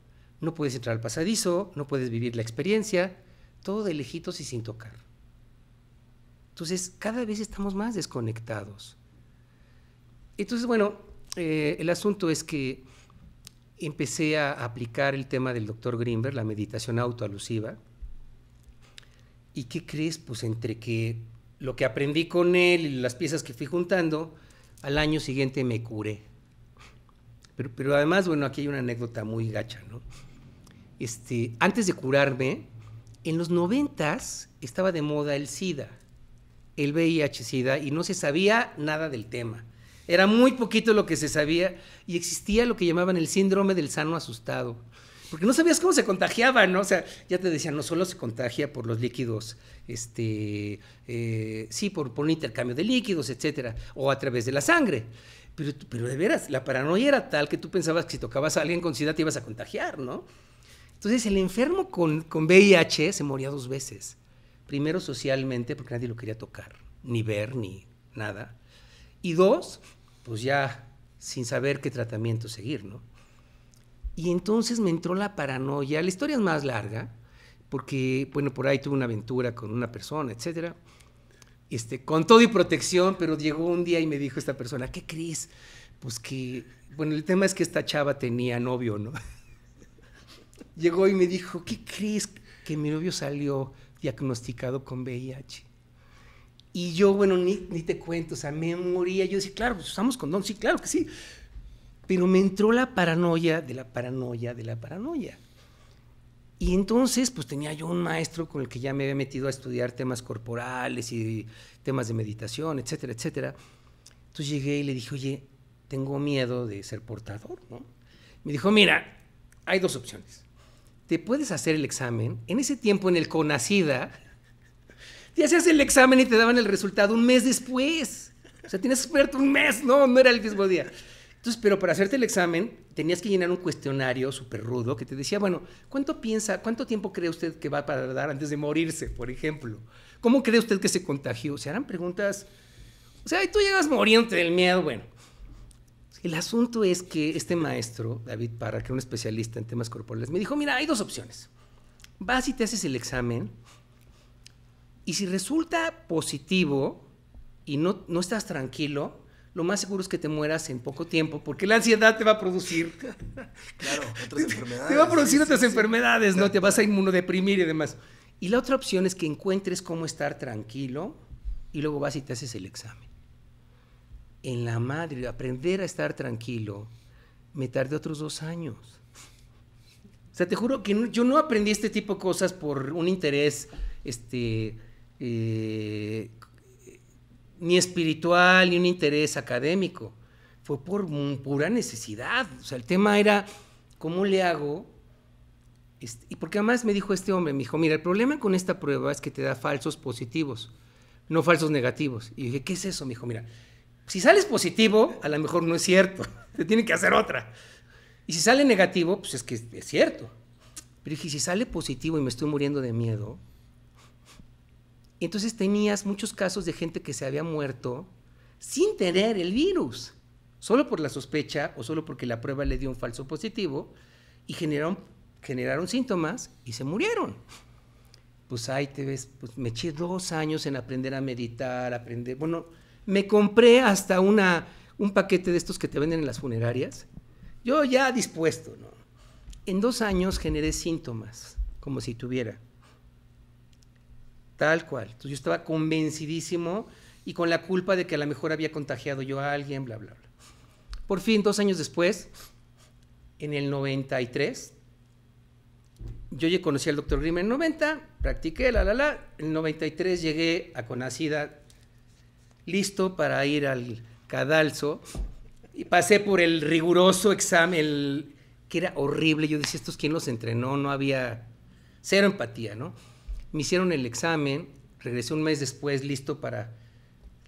no puedes entrar al pasadizo, no puedes vivir la experiencia, todo de lejitos y sin tocar. Entonces, cada vez estamos más desconectados. Entonces, bueno, eh, el asunto es que empecé a aplicar el tema del doctor Grimberg, la meditación autoalusiva, ¿Y qué crees? Pues entre que lo que aprendí con él y las piezas que fui juntando, al año siguiente me curé. Pero, además, bueno, aquí hay una anécdota muy gacha, ¿no? Este, antes de curarme, en los noventas estaba de moda el SIDA, el VIH-SIDA, y no se sabía nada del tema. Era muy poquito lo que se sabía y existía lo que llamaban el síndrome del sano asustado porque no sabías cómo se contagiaba, ¿no? O sea, ya te decía, no solo se contagia por los líquidos, este, eh, sí, por, por, un intercambio de líquidos, etcétera, o a través de la sangre. Pero, pero de veras, la paranoia era tal que tú pensabas que si tocabas a alguien con SIDA te ibas a contagiar, ¿no? Entonces, el enfermo con, con VIH se moría dos veces. Primero, socialmente, porque nadie lo quería tocar, ni ver, ni nada. Y dos, pues ya sin saber qué tratamiento seguir, ¿no? Y entonces me entró la paranoia. La historia es más larga, porque, bueno, por ahí tuve una aventura con una persona, etcétera. Este, con todo y protección, pero llegó un día y me dijo esta persona, ¿qué crees? Pues que, bueno, el tema es que esta chava tenía novio, ¿no? llegó y me dijo, ¿qué crees que mi novio salió diagnosticado con VIH? Y yo, bueno, ni, ni te cuento, o sea, me moría. Yo decía, claro, pues usamos condón, sí, claro que sí pero me entró la paranoia de la paranoia de la paranoia. Y entonces, pues tenía yo un maestro con el que ya me había metido a estudiar temas corporales y temas de meditación, etcétera, etcétera. Entonces llegué y le dije, oye, tengo miedo de ser portador, ¿no? Me dijo, mira, hay dos opciones. Te puedes hacer el examen. En ese tiempo, en el CONACIDA, te hacías el examen y te daban el resultado un mes después. O sea, tienes que un mes, no, no era el mismo día pero para hacerte el examen tenías que llenar un cuestionario súper rudo que te decía, bueno, ¿cuánto piensa, cuánto tiempo cree usted que va a tardar antes de morirse, por ejemplo? ¿Cómo cree usted que se contagió? O se harán preguntas, o sea, y tú llegas moriente del miedo, bueno. El asunto es que este maestro, David Parra, que un especialista en temas corporales, me dijo, mira, hay dos opciones. Vas y te haces el examen y si resulta positivo y no estás tranquilo, lo más seguro es que te mueras en poco tiempo, porque la ansiedad te va a producir. otras enfermedades. Te va a producir otras enfermedades, ¿no? Te vas a inmunodeprimir y demás. Y la otra opción es que encuentres cómo estar tranquilo y luego vas y te haces el examen. En la madre, aprender a estar tranquilo, me tardé otros dos años. O sea, te juro que yo no aprendí este tipo de cosas por un interés, este. Eh, ni espiritual, ni un interés académico. Fue por pura necesidad. O sea, el tema era, ¿cómo le hago? Este, y porque además me dijo este hombre, me dijo, mira, el problema con esta prueba es que te da falsos positivos, no falsos negativos. Y dije, ¿qué es eso? Me dijo, mira, si sales positivo, a lo mejor no es cierto, te tienen que hacer otra. Y si sale negativo, pues es que es cierto. Pero dije, si sale positivo y me estoy muriendo de miedo, entonces tenías muchos casos de gente que se había muerto sin tener el virus, solo por la sospecha o solo porque la prueba le dio un falso positivo y generaron, síntomas y se murieron. Pues ahí te ves, pues me eché dos años en aprender a meditar, aprender, bueno, me compré hasta una, un paquete de estos que te venden en las funerarias. Yo ya dispuesto, ¿no? En dos años generé síntomas, como si tuviera. Tal cual. Entonces yo estaba convencidísimo y con la culpa de que a lo mejor había contagiado yo a alguien, bla, bla, bla. Por fin, dos años después, en el 93, yo ya conocí al doctor Grimm en el 90, practiqué, la, la, la. En el 93 llegué a Conacida listo para ir al cadalso y pasé por el riguroso examen, que era horrible. Yo decía, ¿estos quién los entrenó? No había cero empatía, ¿no? Me hicieron el examen, regresé un mes después listo para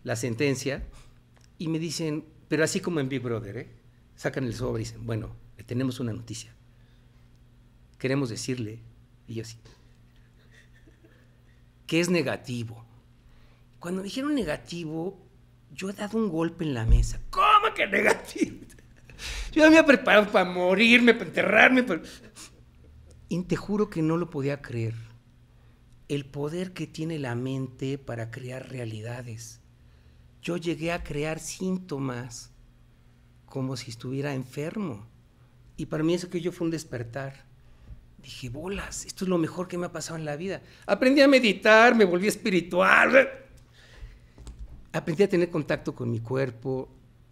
la sentencia y me dicen, pero así como en Big Brother, ¿eh? sacan el sobre y dicen, bueno, tenemos una noticia. Queremos decirle, y yo así, que es negativo. Cuando me dijeron negativo, yo he dado un golpe en la mesa. ¿Cómo que negativo? Yo me había preparado para morirme, para enterrarme. pero Y te juro que no lo podía creer el poder que tiene la mente para crear realidades. Yo llegué a crear síntomas como si estuviera enfermo. Y para mí eso que yo fue un despertar. Dije, bolas, esto es lo mejor que me ha pasado en la vida. Aprendí a meditar, me volví espiritual. Aprendí a tener contacto con mi cuerpo.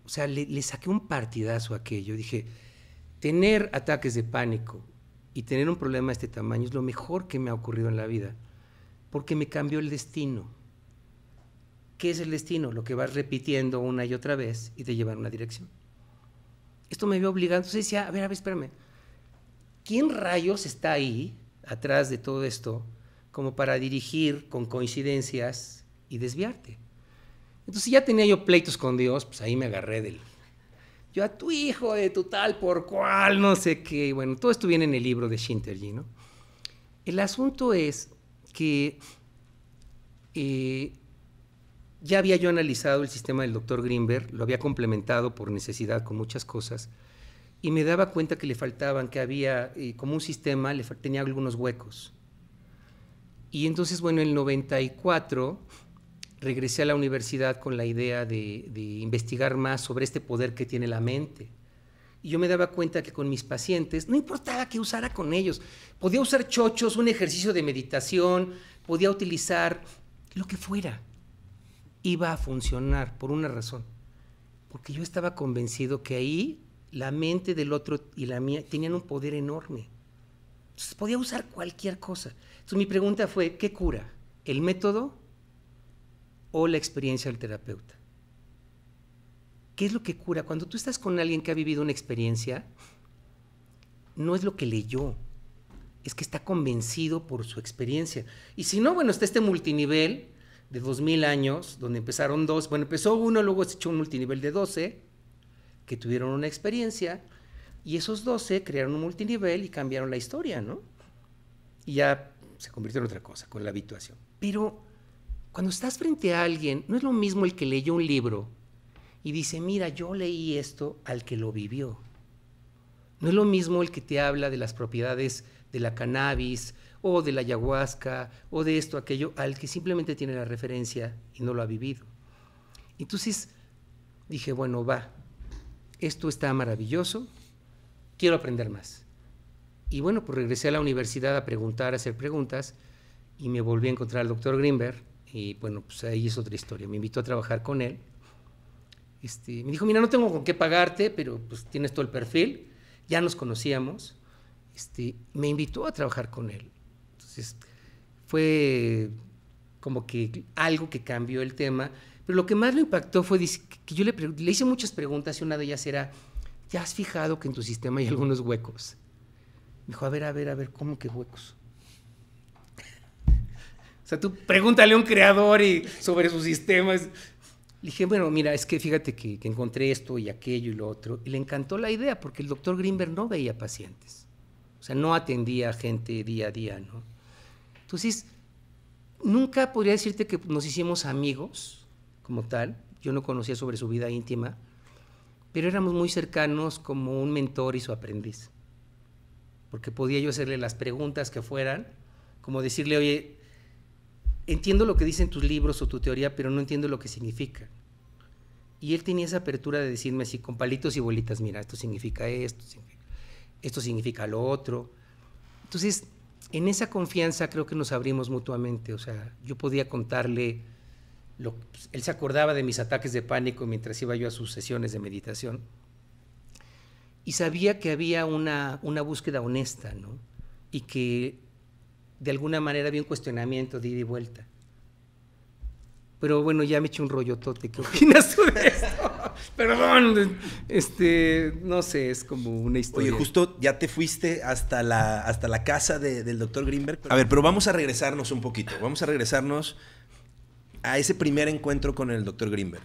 O sea, le, le saqué un partidazo a aquello. Dije, tener ataques de pánico y tener un problema de este tamaño es lo mejor que me ha ocurrido en la vida porque me cambió el destino. ¿Qué es el destino? Lo que vas repitiendo una y otra vez y te lleva en una dirección. Esto me vio obligando. Entonces decía, a ver, a ver, espérame. ¿Quién rayos está ahí, atrás de todo esto, como para dirigir con coincidencias y desviarte? Entonces ya tenía yo pleitos con Dios, pues ahí me agarré del... Yo a tu hijo de tu tal por cual, no sé qué. Bueno, todo esto viene en el libro de Shintergy, ¿no? El asunto es que eh, ya había yo analizado el sistema del doctor Greenberg, lo había complementado por necesidad con muchas cosas, y me daba cuenta que le faltaban, que había, eh, como un sistema, le tenía algunos huecos. Y entonces, bueno, en el 94 regresé a la universidad con la idea de investigar más sobre este poder que tiene la mente y yo me daba cuenta que con mis pacientes, no importaba que usara con ellos, podía usar chochos, un ejercicio de meditación, podía utilizar lo que fuera. Iba a funcionar por una razón, porque yo estaba convencido que ahí la mente del otro y la mía tenían un poder enorme. Entonces podía usar cualquier cosa. Entonces mi pregunta fue, ¿qué cura? ¿El método o la experiencia del terapeuta? ¿Qué es lo que cura? Cuando tú estás con alguien que ha vivido una experiencia, no es lo que leyó, es que está convencido por su experiencia. Y si no, bueno, está este multinivel de 2000 años, donde empezaron dos, bueno, empezó uno, luego se echó un multinivel de 12, que tuvieron una experiencia, y esos 12 crearon un multinivel y cambiaron la historia, ¿no? Y ya se convirtió en otra cosa, con la habituación. Pero cuando estás frente a alguien, no es lo mismo el que leyó un libro y dice, mira, yo leí esto al que lo vivió. No es lo mismo el que te habla de las propiedades de la cannabis o de la ayahuasca o de esto, aquello, al que simplemente tiene la referencia y no lo ha vivido. Entonces dije, bueno, va, esto está maravilloso, quiero aprender más. Y bueno, pues regresé a la universidad a preguntar, a hacer preguntas, y me volví a encontrar al doctor Greenberg, y bueno, pues ahí es otra historia. Me invitó a trabajar con él este, me dijo, mira, no tengo con qué pagarte, pero pues tienes todo el perfil, ya nos conocíamos, este, me invitó a trabajar con él. Entonces, fue como que algo que cambió el tema, pero lo que más lo impactó fue que yo le, le hice muchas preguntas y una de ellas era, ¿ya has fijado que en tu sistema hay algunos huecos? Me dijo, a ver, a ver, a ver, ¿cómo que huecos? O sea, tú pregúntale a un creador y sobre sus sistemas. Le dije, bueno, mira, es que fíjate que, encontré esto y aquello y lo otro. Y le encantó la idea porque el doctor Greenberg no veía pacientes. O sea, no atendía a gente día a día, ¿no? Entonces, nunca podría decirte que nos hicimos amigos como tal. Yo no conocía sobre su vida íntima, pero éramos muy cercanos como un mentor y su aprendiz. Porque podía yo hacerle las preguntas que fueran, como decirle, oye, entiendo lo que dicen tus libros o tu teoría, pero no entiendo lo que significa. Y él tenía esa apertura de decirme así, con palitos y bolitas, mira, esto significa esto, esto significa lo otro. Entonces, en esa confianza creo que nos abrimos mutuamente. O sea, yo podía contarle, pues, él se acordaba de mis ataques de pánico mientras iba yo a sus sesiones de meditación. Y sabía que había una, una búsqueda honesta, ¿no? Y que de alguna manera había un cuestionamiento de ida y vuelta. Pero bueno, ya me eché un rollotote. ¿Qué opinas tú de esto? Perdón. Este, no sé, es como una historia. Oye, justo ya te fuiste hasta la, hasta la casa del doctor Greenberg. A ver, pero vamos a regresarnos un poquito. Vamos a regresarnos a ese primer encuentro con el doctor Greenberg.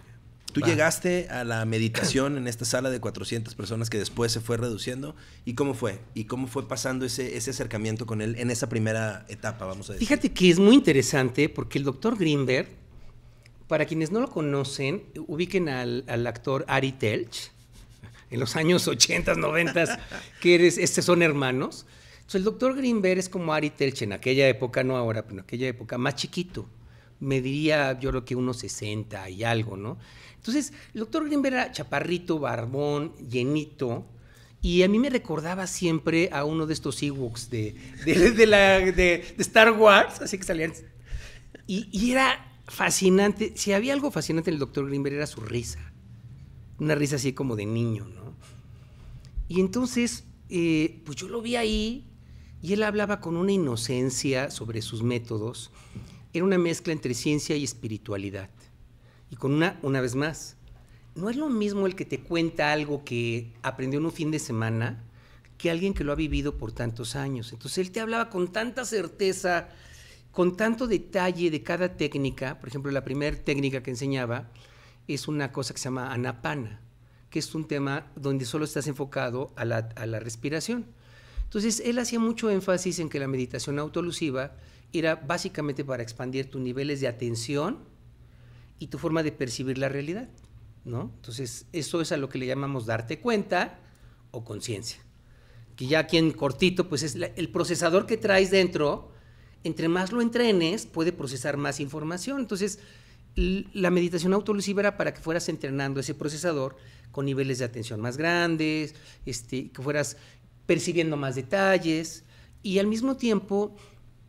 Tú llegaste a la meditación en esta sala de 400 personas que después se fue reduciendo. ¿Y cómo fue? ¿Y cómo fue pasando ese, ese acercamiento con él en esa primera etapa, vamos a decir? Fíjate que es muy interesante porque el doctor Greenberg, para quienes no lo conocen, ubiquen al, actor Ari Telch, en los años 80, 90, que eres, este son hermanos. Entonces, el doctor Greenberg es como Ari Telch en aquella época, no ahora, pero en aquella época, más chiquito. Me diría, yo creo que unos 60 y algo, ¿no? Entonces, el doctor Greenberg era chaparrito, barbón, llenito, y a mí me recordaba siempre a uno de estos Ewoks de, de, Star Wars, así que salían. Y, era fascinante. Si había algo fascinante en el doctor Greenberg era su risa. Una risa así como de niño, ¿no? Y entonces, eh, pues yo lo vi ahí y él hablaba con una inocencia sobre sus métodos. Era una mezcla entre ciencia y espiritualidad y con una, una vez más, no es lo mismo el que te cuenta algo que aprendió en un fin de semana que alguien que lo ha vivido por tantos años. Entonces él te hablaba con tanta certeza, con tanto detalle de cada técnica. Por ejemplo, la primera técnica que enseñaba es una cosa que se llama anapana, que es un tema donde solo estás enfocado a la, a la respiración. Entonces él hacía mucho énfasis en que la meditación autolusiva era básicamente para expandir tus niveles de atención y tu forma de percibir la realidad, ¿no? Entonces, eso es a lo que le llamamos darte cuenta o conciencia. Que ya aquí en cortito, pues es el procesador que traes dentro, entre más lo entrenes, puede procesar más información. Entonces, la meditación autolusiva para que fueras entrenando ese procesador con niveles de atención más grandes, este, que fueras percibiendo más detalles y al mismo tiempo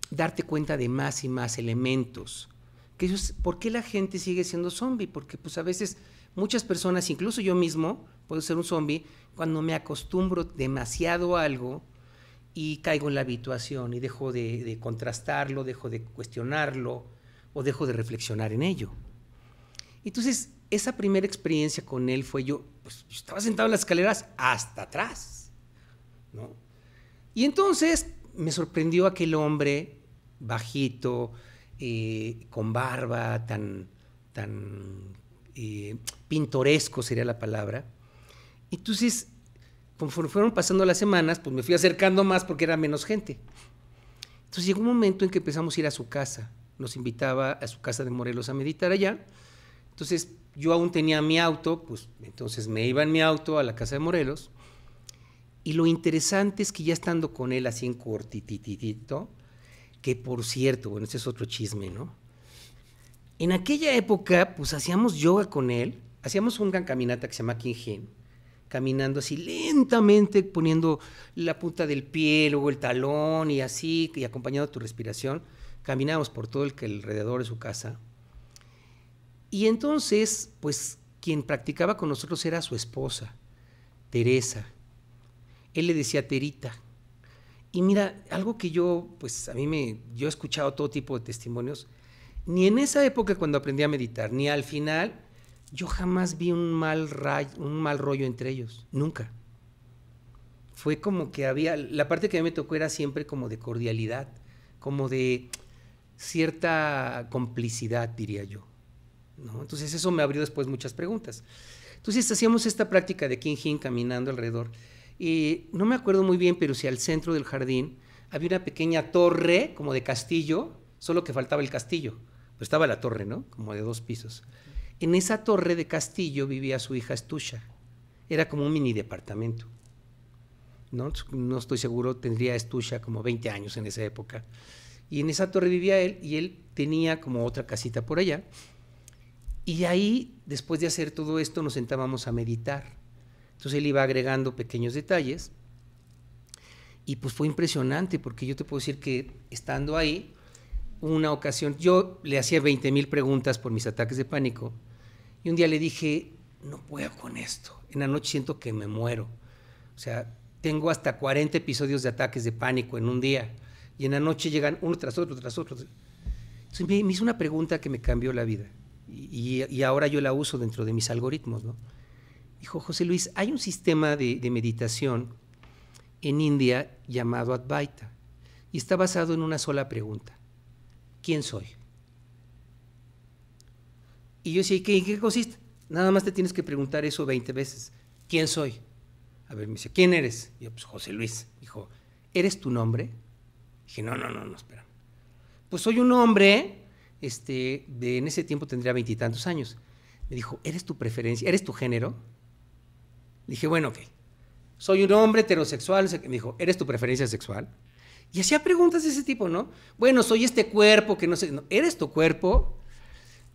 darte cuenta de más y más elementos que ¿por qué la gente sigue siendo zombie? Porque pues a veces muchas personas, incluso yo mismo, puedo ser un zombie, cuando me acostumbro demasiado a algo y caigo en la habituación y dejo de, contrastarlo, dejo de cuestionarlo o dejo de reflexionar en ello. Entonces, esa primera experiencia con él fue yo, pues yo estaba sentado en las escaleras hasta atrás, ¿no? Y entonces me sorprendió aquel hombre bajito, eh, con barba, tan, tan eh, pintoresco sería la palabra. Entonces, conforme fueron pasando las semanas, pues me fui acercando más porque era menos gente. Entonces llegó un momento en que empezamos a ir a su casa. Nos invitaba a su casa de Morelos a meditar allá. Entonces yo aún tenía mi auto, pues entonces me iba en mi auto a la casa de Morelos. Y lo interesante es que ya estando con él así en cortititito, que por cierto, bueno, ese es otro chisme, ¿no? En aquella época, pues hacíamos yoga con él, hacíamos un gran caminata que se llama Kingen, caminando así lentamente, poniendo la punta del pie, luego el talón y así, y acompañado de tu respiración, caminábamos por todo el que alrededor de su casa. Y entonces, pues quien practicaba con nosotros era su esposa, Teresa. Él le decía Terita, y mira, algo que yo, pues a mí me, yo he escuchado todo tipo de testimonios, ni en esa época cuando aprendí a meditar, ni al final, yo jamás vi un mal, un mal rollo entre ellos, nunca. Fue como que había, la parte que a mí me tocó era siempre como de cordialidad, como de cierta complicidad, diría yo. Entonces eso me abrió después muchas preguntas. Entonces hacíamos esta práctica de King caminando alrededor. Y no me acuerdo muy bien, pero si al centro del jardín había una pequeña torre, como de castillo, solo que faltaba el castillo. Pero estaba la torre, ¿no? Como de dos pisos. En esa torre de castillo vivía su hija Estusha. Era como un mini departamento. ¿no? no estoy seguro, tendría Estusha como 20 años en esa época. Y en esa torre vivía él y él tenía como otra casita por allá. Y ahí, después de hacer todo esto, nos sentábamos a meditar. Entonces él iba agregando pequeños detalles. Y pues fue impresionante, porque yo te puedo decir que estando ahí, una ocasión, yo le hacía 20 mil preguntas por mis ataques de pánico, y un día le dije, no puedo con esto, en la noche siento que me muero. O sea, tengo hasta 40 episodios de ataques de pánico en un día, y en la noche llegan uno tras otro, tras otro. Entonces me, hizo una pregunta que me cambió la vida, y ahora yo la uso dentro de mis algoritmos, ¿no? Dijo José Luis, hay un sistema de, meditación en India llamado Advaita y está basado en una sola pregunta. ¿Quién soy? Y yo decía, ¿qué, ¿en qué consiste? Nada más te tienes que preguntar eso 20 veces. ¿Quién soy? A ver, me dice, ¿quién eres? Y yo, pues José Luis. Dijo, ¿eres tu nombre? Dije, no, no, no, no, espera. Pues soy un hombre, este, de, en ese tiempo tendría veintitantos años. Me dijo, ¿eres tu preferencia? ¿Eres tu género? dije, bueno, ok, soy un hombre heterosexual, me dijo, ¿eres tu preferencia sexual? Y hacía preguntas de ese tipo, ¿no? Bueno, soy este cuerpo que no sé, no, ¿eres tu cuerpo?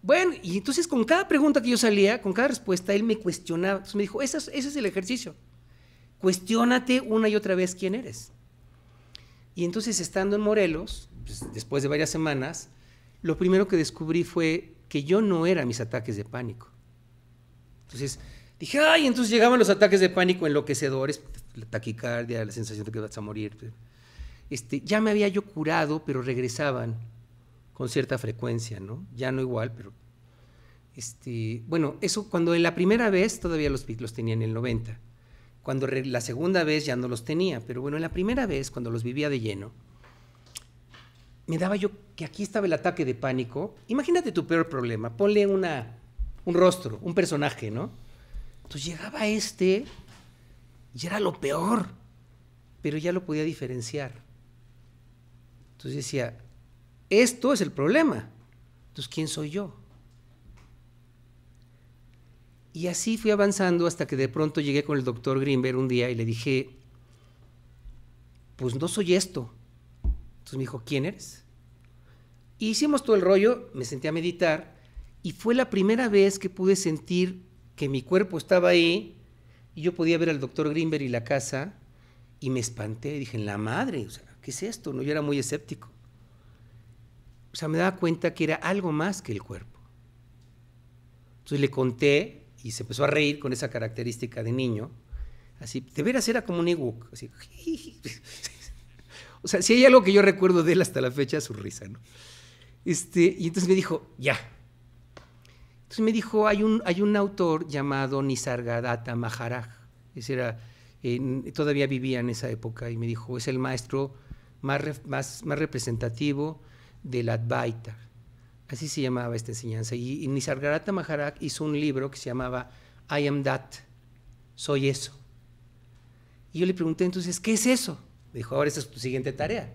Bueno, y entonces con cada pregunta que yo salía, con cada respuesta, él me cuestionaba. Entonces me dijo, ese es, el ejercicio. Cuestiónate una y otra vez quién eres. Y entonces estando en Morelos, pues, después de varias semanas, lo primero que descubrí fue que yo no era mis ataques de pánico. Entonces, Dije, ay, entonces llegaban los ataques de pánico enloquecedores, la taquicardia, la sensación de que vas a morir. Pues. Este, ya me había yo curado, pero regresaban con cierta frecuencia, ¿no? Ya no igual, pero... Este, bueno, eso cuando en la primera vez todavía los, los tenía en el 90. Cuando la segunda vez ya no los tenía, pero bueno, en la primera vez, cuando los vivía de lleno, me daba yo que aquí estaba el ataque de pánico. Imagínate tu peor problema, ponle una, un rostro, un personaje, ¿no? Entonces llegaba este y era lo peor, pero ya lo podía diferenciar. Entonces decía, esto es el problema. Entonces, ¿quién soy yo? Y así fui avanzando hasta que de pronto llegué con el doctor Greenberg un día y le dije, pues no soy esto. Entonces me dijo, ¿quién eres? hicimos todo el rollo, me senté a meditar y fue la primera vez que pude sentir que mi cuerpo estaba ahí y yo podía ver al doctor Greenberg y la casa y me espanté. Dije, la madre, o sea, ¿qué es esto? No, yo era muy escéptico. O sea, me daba cuenta que era algo más que el cuerpo. Entonces le conté y se empezó a reír con esa característica de niño. Así, de veras era como un ewok Así, o sea, si hay algo que yo recuerdo de él hasta la fecha, su risa, ¿no? Este, y entonces me dijo, ya, entonces me dijo, hay un, hay un autor llamado Nisargadatta Maharaj, Es era, todavía vivía en esa época, y me dijo, es el maestro más, más, representativo del Advaita. Así se llamaba esta enseñanza. Y, y Nisargadatta Maharaj hizo un libro que se llamaba I Am That, soy eso. Y yo le pregunté entonces, ¿qué es eso? Me dijo, ahora esa es tu siguiente tarea.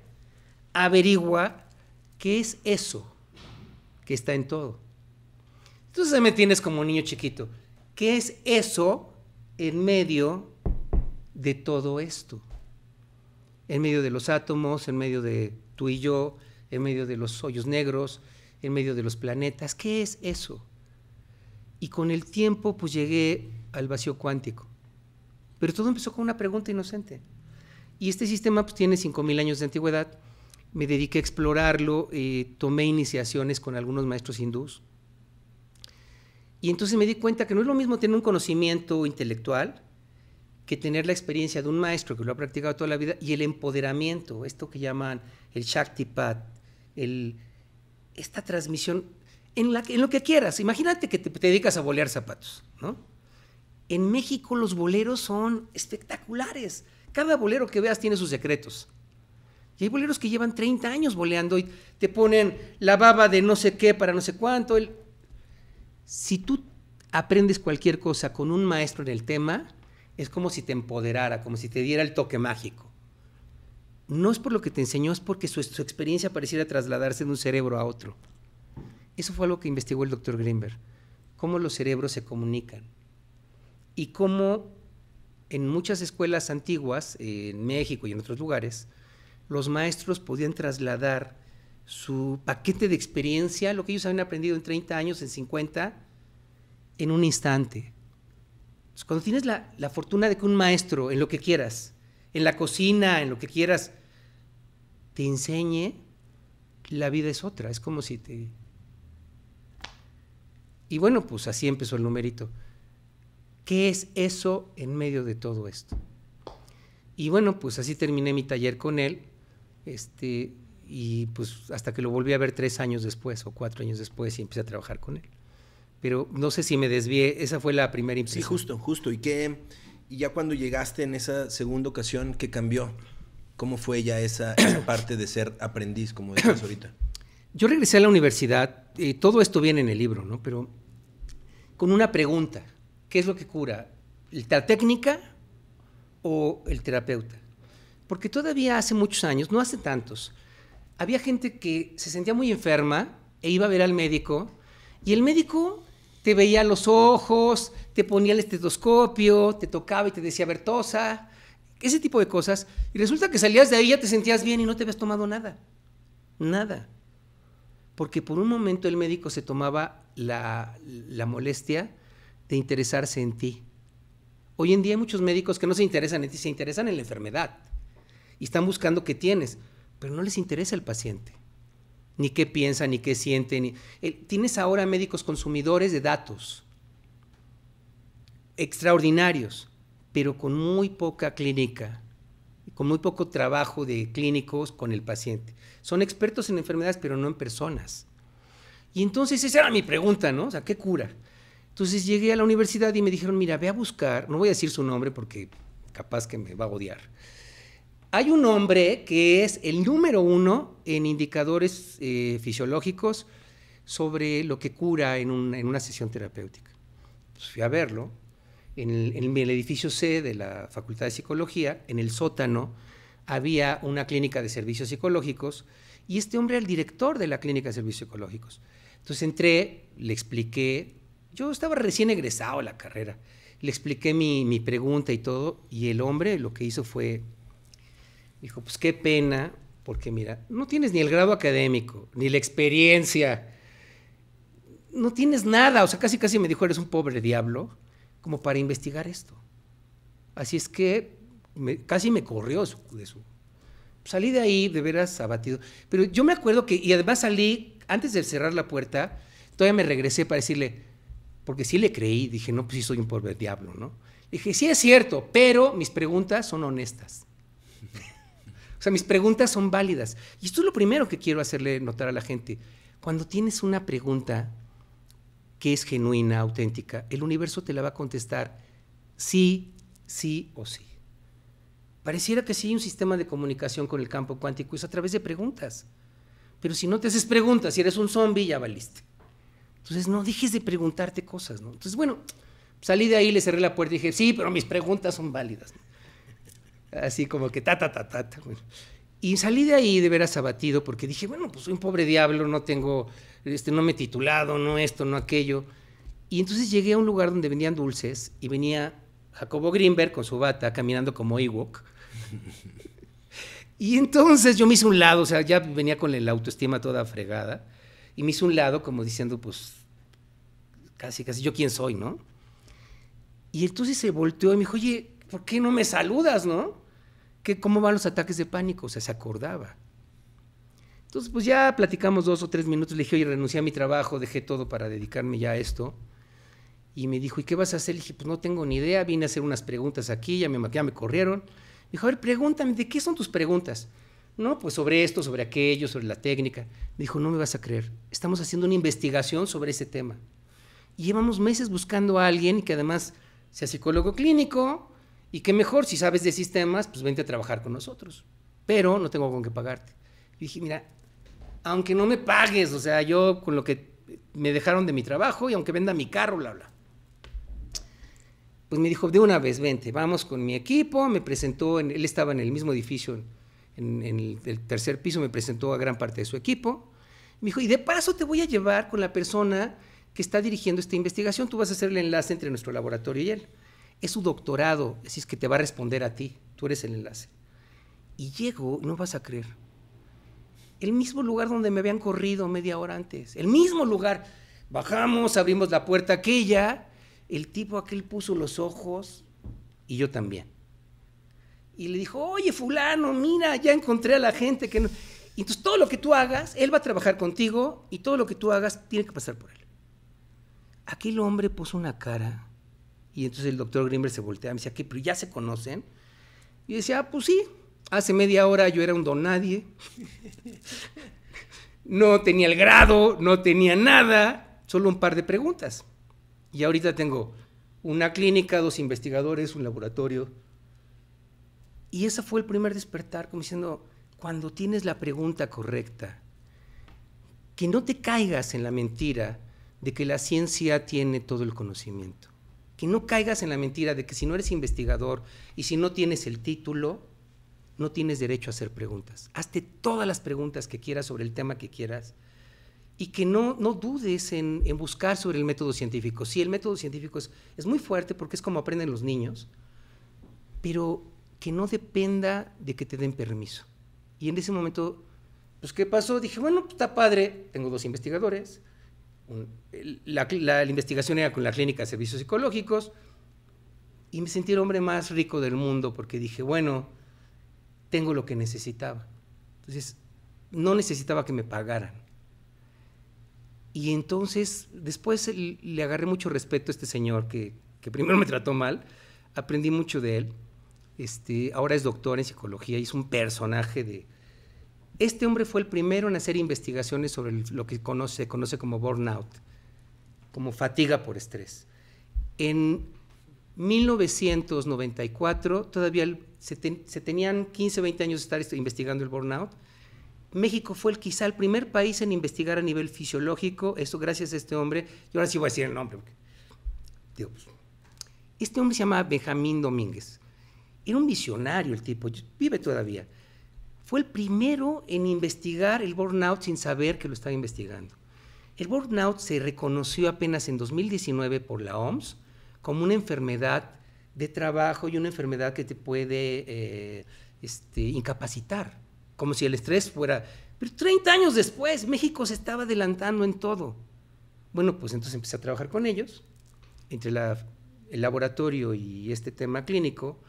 Averigua qué es eso que está en todo. Entonces me tienes como un niño chiquito. ¿Qué es eso en medio de todo esto? En medio de los átomos, en medio de tú y yo, en medio de los hoyos negros, en medio de los planetas. ¿Qué es eso? Y con el tiempo pues llegué al vacío cuántico. Pero todo empezó con una pregunta inocente. Y este sistema pues, tiene 5.000 años de antigüedad. Me dediqué a explorarlo, y eh, tomé iniciaciones con algunos maestros hindús, y entonces me di cuenta que no es lo mismo tener un conocimiento intelectual que tener la experiencia de un maestro que lo ha practicado toda la vida y el empoderamiento, esto que llaman el Shaktipat, el, esta transmisión en, lo que quieras. Imagínate que te, dedicas a bolear zapatos, En México los boleros son espectaculares. Cada bolero que veas tiene sus secretos. Y hay boleros que llevan 30 años boleando y te ponen la baba de no sé qué para no sé cuánto, el, si tú aprendes cualquier cosa con un maestro en el tema, es como si te empoderara, como si te diera el toque mágico. No es por lo que te enseñó, es porque su, experiencia pareciera trasladarse de un cerebro a otro. Eso fue algo que investigó el doctor Greenberg, cómo los cerebros se comunican y cómo en muchas escuelas antiguas, en México y en otros lugares, los maestros podían trasladar su paquete de experiencia, lo que ellos habían aprendido en 30 años, en 50, en un instante. cuando tienes la, la fortuna de que un maestro, en lo que quieras, en la cocina, en lo que quieras, te enseñe, la vida es otra, es como si te... Y bueno, pues así empezó el numerito. ¿Qué es eso en medio de todo esto? Y bueno, pues así terminé mi taller con él. Este, y pues hasta que lo volví a ver tres años después o cuatro años después y empecé a trabajar con él. Pero no sé si me desvié, esa fue la primera impresión. Sí, justo, justo. ¿Y qué? Y ya cuando llegaste en esa segunda ocasión, ¿qué cambió? ¿Cómo fue ya esa, parte de ser aprendiz, como dices ahorita? Yo regresé a la universidad, y eh, todo esto viene en el libro, ¿no? Pero con una pregunta, ¿qué es lo que cura? ¿La técnica o el terapeuta? Porque todavía hace muchos años, no hace tantos, había gente que se sentía muy enferma e iba a ver al médico y el médico te veía los ojos, te ponía el estetoscopio, te tocaba y te decía Bertosa, ese tipo de cosas. Y resulta que salías de ahí, ya te sentías bien y no te habías tomado nada. Nada. Porque por un momento el médico se tomaba la, la molestia de interesarse en ti. Hoy en día hay muchos médicos que no se interesan en ti, se interesan en la enfermedad y están buscando qué tienes pero no les interesa el paciente, ni qué piensa, ni qué siente. Tienes ahora médicos consumidores de datos extraordinarios, pero con muy poca clínica, con muy poco trabajo de clínicos con el paciente. Son expertos en enfermedades, pero no en personas. Y entonces esa era mi pregunta, ¿no? O sea, ¿qué cura? Entonces llegué a la universidad y me dijeron, mira, ve a buscar, no voy a decir su nombre porque capaz que me va a odiar, hay un hombre que es el número uno en indicadores eh, fisiológicos sobre lo que cura en, una sesión terapéutica. Pues, fui a verlo en el, edificio C de la Facultad de Psicología, en el sótano, había una clínica de servicios psicológicos y este hombre era el director de la clínica de servicios psicológicos. Entonces entré, le expliqué, yo estaba recién egresado a la carrera, le expliqué mi, mi pregunta y todo, y el hombre lo que hizo fue Dijo, pues qué pena, porque mira, no tienes ni el grado académico, ni la experiencia, no tienes nada. O sea, casi casi me dijo, eres un pobre diablo, como para investigar esto. Así es que casi me corrió de su. Salí de ahí de veras abatido. Pero yo me acuerdo que, y además salí, antes de cerrar la puerta, todavía me regresé para decirle, porque sí le creí, dije, no, pues sí soy un pobre diablo, ¿no? Dije, sí es cierto, pero mis preguntas son honestas sea, mis preguntas son válidas. Y esto es lo primero que quiero hacerle notar a la gente. Cuando tienes una pregunta que es genuina, auténtica, el universo te la va a contestar sí, sí o sí. Pareciera que sí hay un sistema de comunicación con el campo cuántico, es a través de preguntas. Pero si no te haces preguntas, si eres un zombie, ya valiste. Entonces, no dejes de preguntarte cosas, ¿no? Entonces, bueno, salí de ahí, le cerré la puerta y dije, sí, pero mis preguntas son válidas así como que ta, ta, ta, ta. Y salí de ahí de veras abatido porque dije, bueno, pues soy un pobre diablo, no tengo, este, no me he titulado, no esto, no aquello. Y entonces llegué a un lugar donde vendían dulces y venía Jacobo Greenberg con su bata caminando como Ewok. y entonces yo me hice un lado, o sea, ya venía con la autoestima toda fregada. Y me hice un lado como diciendo, pues, casi, casi, yo quién soy, ¿no? Y entonces se volteó y me dijo, oye, ¿por qué no me saludas, no? cómo van los ataques de pánico, o sea, se acordaba. Entonces, pues ya platicamos dos o tres minutos, le dije, oye, renuncié a mi trabajo, dejé todo para dedicarme ya a esto. Y me dijo, ¿y qué vas a hacer? Le dije, pues no tengo ni idea, vine a hacer unas preguntas aquí, ya me, ya me corrieron. dijo, a ver, pregúntame, ¿de qué son tus preguntas? No, pues sobre esto, sobre aquello, sobre la técnica. Me dijo, no me vas a creer, estamos haciendo una investigación sobre ese tema. Y llevamos meses buscando a alguien que además sea psicólogo clínico, y que mejor, si sabes de sistemas, pues vente a trabajar con nosotros. Pero no tengo con qué pagarte. Y dije, mira, aunque no me pagues, o sea, yo con lo que me dejaron de mi trabajo y aunque venda mi carro, bla, bla. Pues me dijo, de una vez, vente, vamos con mi equipo. Me presentó, él estaba en el mismo edificio, en, el, el tercer piso, me presentó a gran parte de su equipo. Me dijo, y de paso te voy a llevar con la persona que está dirigiendo esta investigación. Tú vas a hacer el enlace entre nuestro laboratorio y él es su doctorado, así que te va a responder a ti, tú eres el enlace. Y llego, no vas a creer, el mismo lugar donde me habían corrido media hora antes, el mismo lugar. Bajamos, abrimos la puerta aquella, el tipo aquel puso los ojos y yo también. Y le dijo, oye fulano, mira, ya encontré a la gente que entonces todo lo que tú hagas, él va a trabajar contigo y todo lo que tú hagas tiene que pasar por él. Aquel hombre puso una cara y entonces el doctor Grimberg se voltea y me decía, ¿qué? ¿Pero ya se conocen? Y decía, ah, pues sí, hace media hora yo era un don nadie. no tenía el grado, no tenía nada, solo un par de preguntas. Y ahorita tengo una clínica, dos investigadores, un laboratorio. Y ese fue el primer despertar, como diciendo, cuando tienes la pregunta correcta, que no te caigas en la mentira de que la ciencia tiene todo el conocimiento. Y no caigas en la mentira de que si no eres investigador y si no tienes el título, no tienes derecho a hacer preguntas. Hazte todas las preguntas que quieras sobre el tema que quieras y que no, no dudes en, buscar sobre el método científico. Sí, el método científico es, muy fuerte porque es como aprenden los niños, pero que no dependa de que te den permiso. Y en ese momento, pues, ¿qué pasó? Dije, bueno, pues, está padre, tengo dos investigadores, la, investigación era con la clínica de servicios psicológicos y me sentí el hombre más rico del mundo porque dije, bueno, tengo lo que necesitaba. Entonces, no necesitaba que me pagaran. Y entonces, después le agarré mucho respeto a este señor que, que primero me trató mal, aprendí mucho de él. Este, ahora es doctor en psicología y es un personaje de, este hombre fue el primero en hacer investigaciones sobre lo que conoce, se conoce como burnout, como fatiga por estrés. En 1994, todavía se, tenían 15, 20 años de estar investigando el burnout. México fue el, quizá el primer país en investigar a nivel fisiológico, eso gracias a este hombre, y ahora sí voy a decir el nombre. Pues, este hombre se llama Benjamín Domínguez. Era un visionario el tipo, vive todavía fue el primero en investigar el burnout sin saber que lo estaba investigando. El burnout se reconoció apenas en 2019 por la OMS como una enfermedad de trabajo y una enfermedad que te puede eh, este, incapacitar, como si el estrés fuera... Pero 30 años después, México se estaba adelantando en todo. Bueno, pues entonces empecé a trabajar con ellos, entre el laboratorio y este tema clínico,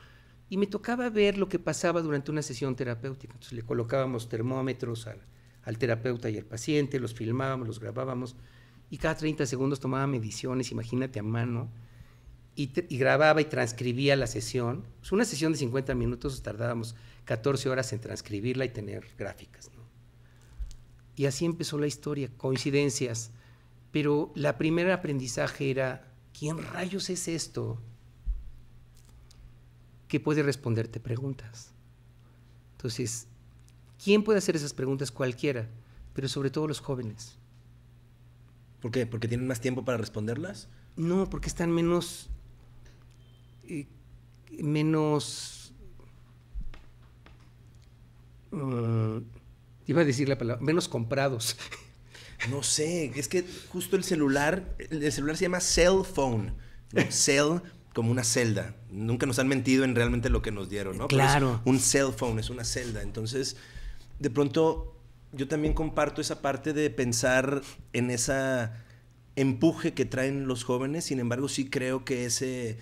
y me tocaba ver lo que pasaba durante una sesión terapéutica. Entonces le colocábamos termómetros al, terapeuta y al paciente, los filmábamos, los grabábamos y cada 30 segundos tomaba mediciones, imagínate a mano, y, grababa y transcribía la sesión. Pues, una sesión de 50 minutos tardábamos 14 horas en transcribirla y tener gráficas. Y así empezó la historia, coincidencias. Pero la primer aprendizaje era, ¿quién rayos es esto? que puede responderte preguntas. Entonces, ¿quién puede hacer esas preguntas? Cualquiera, pero sobre todo los jóvenes. ¿Por qué? ¿Porque tienen más tiempo para responderlas? No, porque están menos. Eh, menos. Mm, iba a decir la palabra. menos comprados. No sé, es que justo el celular. El celular se llama cell phone. cell como una celda. Nunca nos han mentido en realmente lo que nos dieron, ¿no? Claro. un cell phone es una celda. Entonces, de pronto, yo también comparto esa parte de pensar en ese empuje que traen los jóvenes. Sin embargo, sí creo que ese,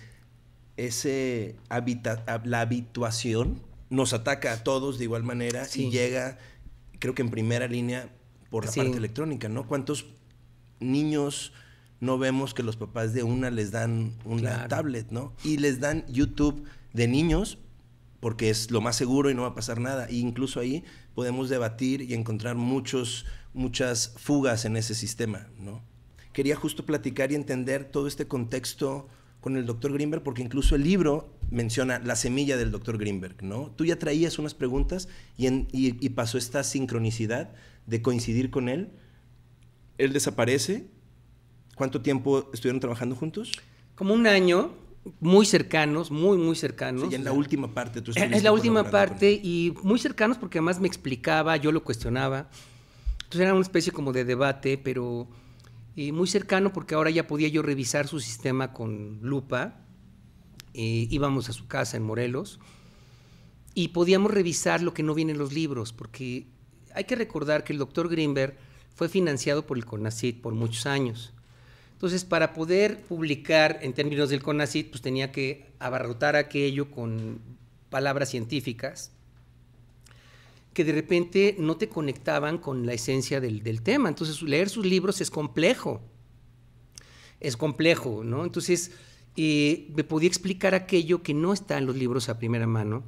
ese la habituación nos ataca a todos de igual manera si y llega, creo que en primera línea, por la parte electrónica, ¿no? ¿Cuántos niños no vemos que los papás de una les dan una tablet, ¿no? Y les dan YouTube de niños porque es lo más seguro y no va a pasar nada. E incluso ahí podemos debatir y encontrar muchos, muchas fugas en ese sistema, ¿no? Quería justo platicar y entender todo este contexto con el doctor Greenberg, porque incluso el libro menciona la semilla del doctor Greenberg, ¿no? Tú ya traías unas preguntas y, y pasó esta sincronicidad de coincidir con él. Él desaparece ¿Cuánto tiempo estuvieron trabajando juntos? Como un año, muy cercanos, muy, muy cercanos. Y en la última parte tú eh, Es la última parte y muy cercanos porque además me explicaba, yo lo cuestionaba. Entonces era una especie como de debate, pero muy cercano porque ahora ya podía yo revisar su sistema con lupa. íbamos a su casa en Morelos y podíamos revisar lo que no viene en los libros, porque hay que recordar que el doctor Grimberg fue financiado por el CONACYT por muchos años. Entonces, para poder publicar en términos del CONACIT, pues tenía que abarrotar aquello con palabras científicas que de repente no te conectaban con la esencia del, tema. Entonces, leer sus libros es complejo. Es complejo, ¿no? Entonces, eh, me podía explicar aquello que no está en los libros a primera mano.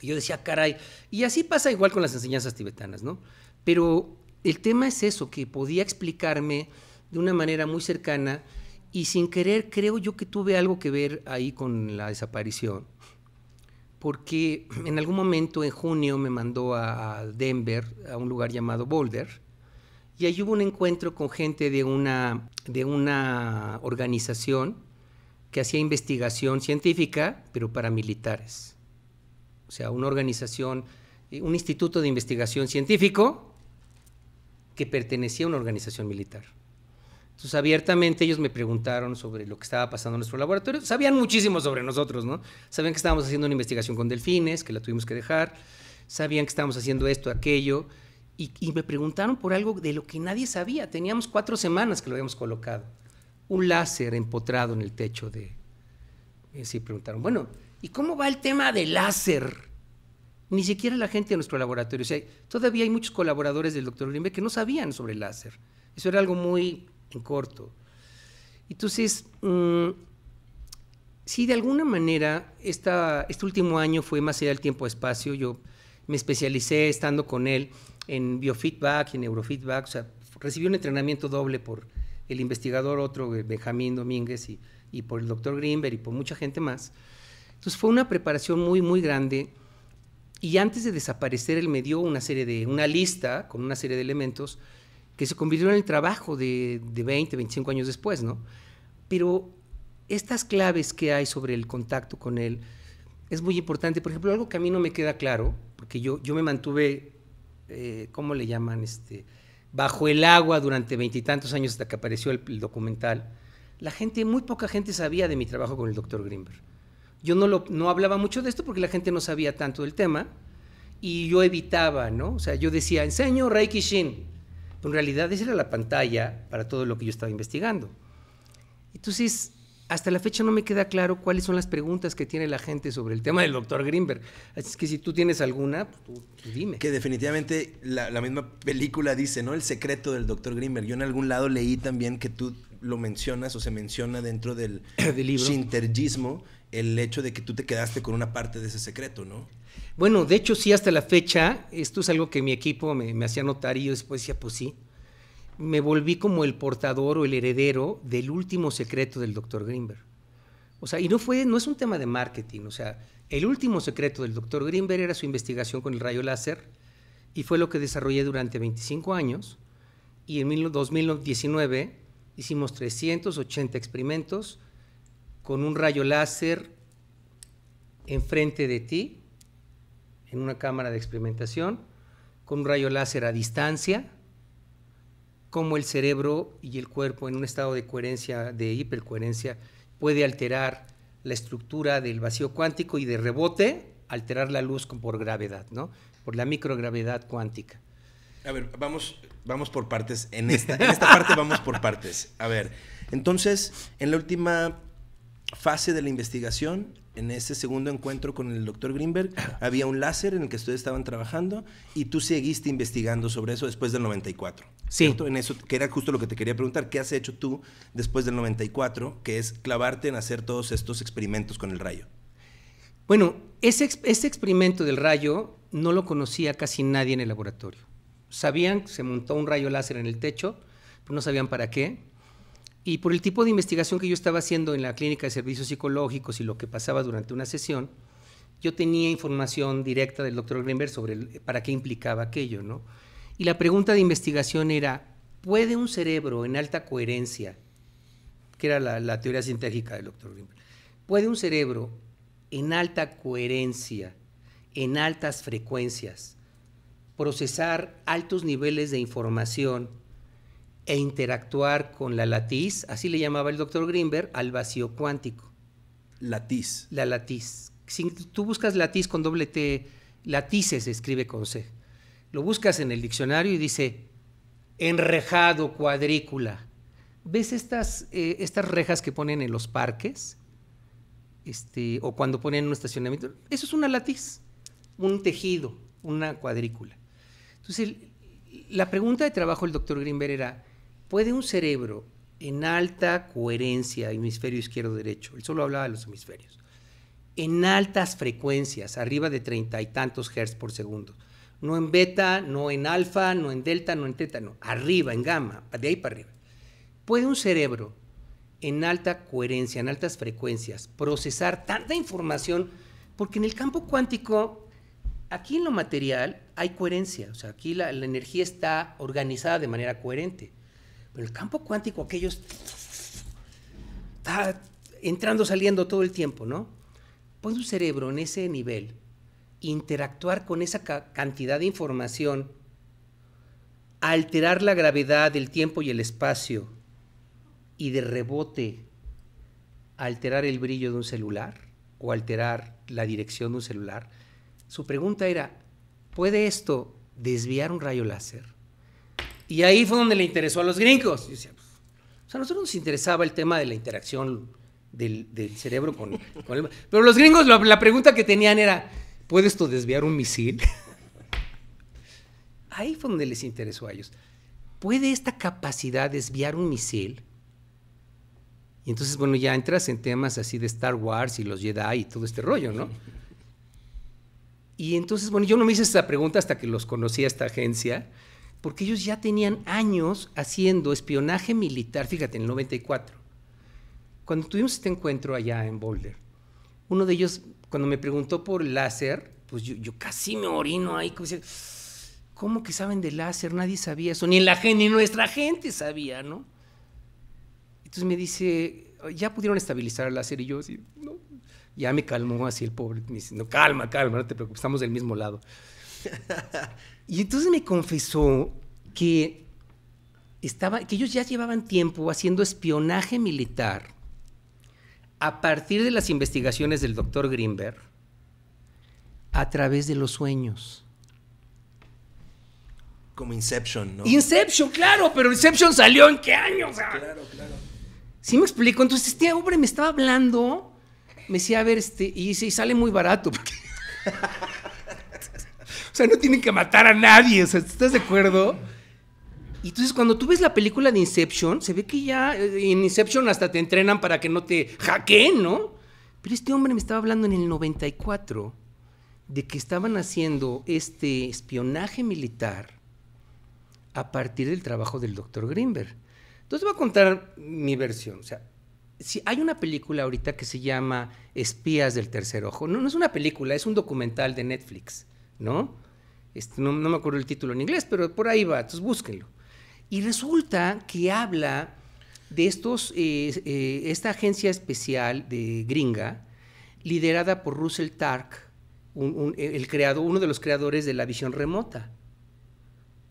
Y yo decía, caray, y así pasa igual con las enseñanzas tibetanas, ¿no? Pero el tema es eso, que podía explicarme de una manera muy cercana y sin querer creo yo que tuve algo que ver ahí con la desaparición, porque en algún momento en junio me mandó a Denver, a un lugar llamado Boulder, y ahí hubo un encuentro con gente de una, de una organización que hacía investigación científica, pero para militares. O sea, una organización, eh, un instituto de investigación científico que pertenecía a una organización militar. Entonces, abiertamente ellos me preguntaron sobre lo que estaba pasando en nuestro laboratorio. Sabían muchísimo sobre nosotros, ¿no? Sabían que estábamos haciendo una investigación con delfines, que la tuvimos que dejar. Sabían que estábamos haciendo esto, aquello. Y, me preguntaron por algo de lo que nadie sabía. Teníamos cuatro semanas que lo habíamos colocado. Un láser empotrado en el techo de... Y eh, así preguntaron, bueno, ¿y cómo va el tema del láser? Ni siquiera la gente de nuestro laboratorio. O todavía hay muchos colaboradores del doctor Limbe que no sabían sobre el láser. Eso era algo muy en corto. Entonces, mm, sí, de alguna manera, este último año fue más allá del tiempo-espacio. Yo me especialicé estando con él en biofeedback y neurofeedback. O sea, recibí un entrenamiento doble por el investigador, otro, eh, Benjamín Domínguez, y, y por el doctor Greenberg y por mucha gente más. Entonces, fue una preparación muy, muy grande. Y antes de desaparecer, él me dio una serie de, una lista con una serie de elementos se convirtió en el trabajo de, 20, 25 años después, ¿no? Pero estas claves que hay sobre el contacto con él es muy importante. Por ejemplo, algo que a mí no me queda claro, porque yo, yo me mantuve, eh, ¿cómo le llaman? Este, bajo el agua durante veintitantos años hasta que apareció el, documental. La gente, muy poca gente sabía de mi trabajo con el doctor Grinberg. Yo no, lo, no hablaba mucho de esto porque la gente no sabía tanto del tema y yo evitaba, ¿no? O sea, yo decía, enseño Reiki Shin, en realidad esa era la pantalla para todo lo que yo estaba investigando. Entonces, hasta la fecha no me queda claro cuáles son las preguntas que tiene la gente sobre el tema del doctor Grimberg. Así que si tú tienes alguna, pues, dime. Que definitivamente la, misma película dice, ¿no? El secreto del doctor Grimberg. Yo en algún lado leí también que tú lo mencionas o se menciona dentro del, del libro. el hecho de que tú te quedaste con una parte de ese secreto, ¿no? Bueno, de hecho sí, hasta la fecha, esto es algo que mi equipo me, hacía notar y yo después decía, pues sí, me volví como el portador o el heredero del último secreto del doctor Greenberg. O sea, y no, fue, no es un tema de marketing, o sea, el último secreto del doctor Greenberg era su investigación con el rayo láser y fue lo que desarrollé durante 25 años y en 2019 hicimos 380 experimentos con un rayo láser enfrente de ti en una cámara de experimentación, con un rayo láser a distancia, cómo el cerebro y el cuerpo en un estado de coherencia, de hipercoherencia, puede alterar la estructura del vacío cuántico y de rebote alterar la luz por gravedad, ¿no? Por la microgravedad cuántica. A ver, vamos, vamos por partes. En esta, en esta parte vamos por partes. A ver, entonces, en la última fase de la investigación, en ese segundo encuentro con el doctor Greenberg, había un láser en el que ustedes estaban trabajando y tú seguiste investigando sobre eso después del 94. Sí. En eso, que era justo lo que te quería preguntar, ¿qué has hecho tú después del 94, que es clavarte en hacer todos estos experimentos con el rayo? Bueno, ese, ese experimento del rayo no lo conocía casi nadie en el laboratorio. Sabían que se montó un rayo láser en el techo, pero no sabían para qué y por el tipo de investigación que yo estaba haciendo en la clínica de servicios psicológicos y lo que pasaba durante una sesión, yo tenía información directa del doctor Greenberg sobre para qué implicaba aquello, ¿no? Y la pregunta de investigación era, ¿puede un cerebro en alta coherencia, que era la, teoría sintética del doctor Greenberg, puede un cerebro en alta coherencia, en altas frecuencias, procesar altos niveles de información e interactuar con la latiz, así le llamaba el doctor Greenberg, al vacío cuántico. Latiz. La latiz. Si tú buscas latiz con doble T, latices se escribe con C. Lo buscas en el diccionario y dice enrejado, cuadrícula. ¿Ves estas, eh, estas rejas que ponen en los parques? Este, o cuando ponen un estacionamiento. Eso es una latiz, un tejido, una cuadrícula. Entonces, la pregunta de trabajo del doctor Greenberg era, ¿Puede un cerebro en alta coherencia, hemisferio izquierdo-derecho, él solo hablaba de los hemisferios, en altas frecuencias, arriba de treinta y tantos hertz por segundo, no en beta, no en alfa, no en delta, no en teta, no, arriba, en gamma, de ahí para arriba. ¿Puede un cerebro en alta coherencia, en altas frecuencias, procesar tanta información? Porque en el campo cuántico, aquí en lo material, hay coherencia, o sea, aquí la energía está organizada de manera coherente. Pero el campo cuántico, aquello está entrando, saliendo todo el tiempo, ¿no? ¿Puede un cerebro en ese nivel, interactuar con esa cantidad de información, alterar la gravedad, del tiempo y el espacio, y de rebote alterar el brillo de un celular o alterar la dirección de un celular. Su pregunta era, ¿puede esto desviar un rayo láser? Y ahí fue donde le interesó a los gringos. Pues, o sea, a nosotros nos interesaba el tema de la interacción del, cerebro con, el... Pero los gringos la, pregunta que tenían era, ¿puedes tú desviar un misil? Ahí fue donde les interesó a ellos. ¿Puede esta capacidad desviar un misil? Y entonces, bueno, ya entras en temas así de Star Wars y los Jedi y todo este rollo, ¿no? Y entonces, bueno, yo no me hice esa pregunta hasta que los conocí a esta agencia porque ellos ya tenían años haciendo espionaje militar, fíjate, en el 94. Cuando tuvimos este encuentro allá en Boulder, uno de ellos, cuando me preguntó por láser, pues yo, casi me orino ahí, como ¿cómo que saben de láser? Nadie sabía eso, ni, la, ni nuestra gente sabía, ¿no? Entonces me dice, ¿ya pudieron estabilizar el láser? Y yo así, no, ya me calmó así el pobre, me dice, no, calma, calma, no te preocupes, estamos del mismo lado. Y entonces me confesó que, estaba, que ellos ya llevaban tiempo haciendo espionaje militar a partir de las investigaciones del doctor Greenberg a través de los sueños. Como Inception, ¿no? Inception, claro, pero Inception salió en qué año, o Claro, claro. Sí me explico. Entonces, este hombre me estaba hablando, me decía, a ver, este, y, y sale muy barato. O sea, no tienen que matar a nadie, o sea, ¿estás de acuerdo? Y entonces cuando tú ves la película de Inception, se ve que ya eh, en Inception hasta te entrenan para que no te hackeen, ¿no? Pero este hombre me estaba hablando en el 94 de que estaban haciendo este espionaje militar a partir del trabajo del doctor Greenberg. Entonces voy a contar mi versión. O sea, si hay una película ahorita que se llama Espías del Tercer Ojo, no, no es una película, es un documental de Netflix, ¿no? Este, no, me acuerdo el título en inglés, pero por ahí va, entonces búsquenlo. Y resulta que habla de estos, eh, eh, esta agencia especial de gringa, liderada por Russell Tark, el uno de los creadores de la visión remota.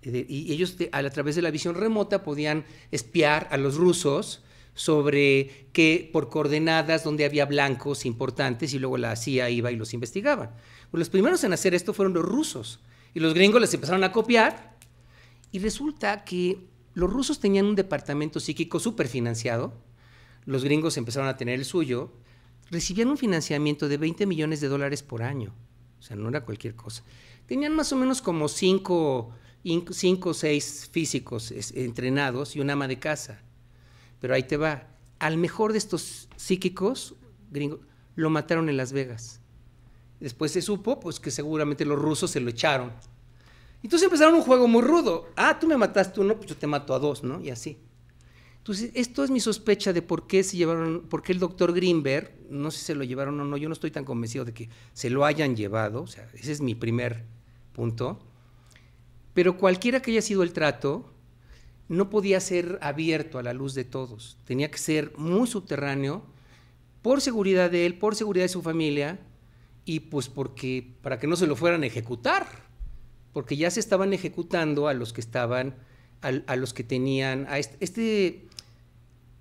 Eh, y ellos a través de la visión remota podían espiar a los rusos sobre que por coordenadas donde había blancos importantes y luego la CIA iba y los investigaba. Pues los primeros en hacer esto fueron los rusos. Y los gringos les empezaron a copiar. Y resulta que los rusos tenían un departamento psíquico súper financiado. Los gringos empezaron a tener el suyo. Recibían un financiamiento de 20 millones de dólares por año. O sea, no era cualquier cosa. Tenían más o menos como cinco, cinco o seis físicos entrenados y un ama de casa. Pero ahí te va. Al mejor de estos psíquicos gringos lo mataron en Las Vegas. Después se supo pues, que seguramente los rusos se lo echaron. Entonces empezaron un juego muy rudo. Ah, tú me mataste uno, pues yo te mato a dos, ¿no? Y así. Entonces, esto es mi sospecha de por qué se llevaron, por qué el doctor Greenberg, no sé si se lo llevaron o no, yo no estoy tan convencido de que se lo hayan llevado, o sea, ese es mi primer punto. Pero cualquiera que haya sido el trato, no podía ser abierto a la luz de todos, tenía que ser muy subterráneo, por seguridad de él, por seguridad de su familia, y pues porque para que no se lo fueran a ejecutar, porque ya se estaban ejecutando a los que estaban, a, los que tenían, a este,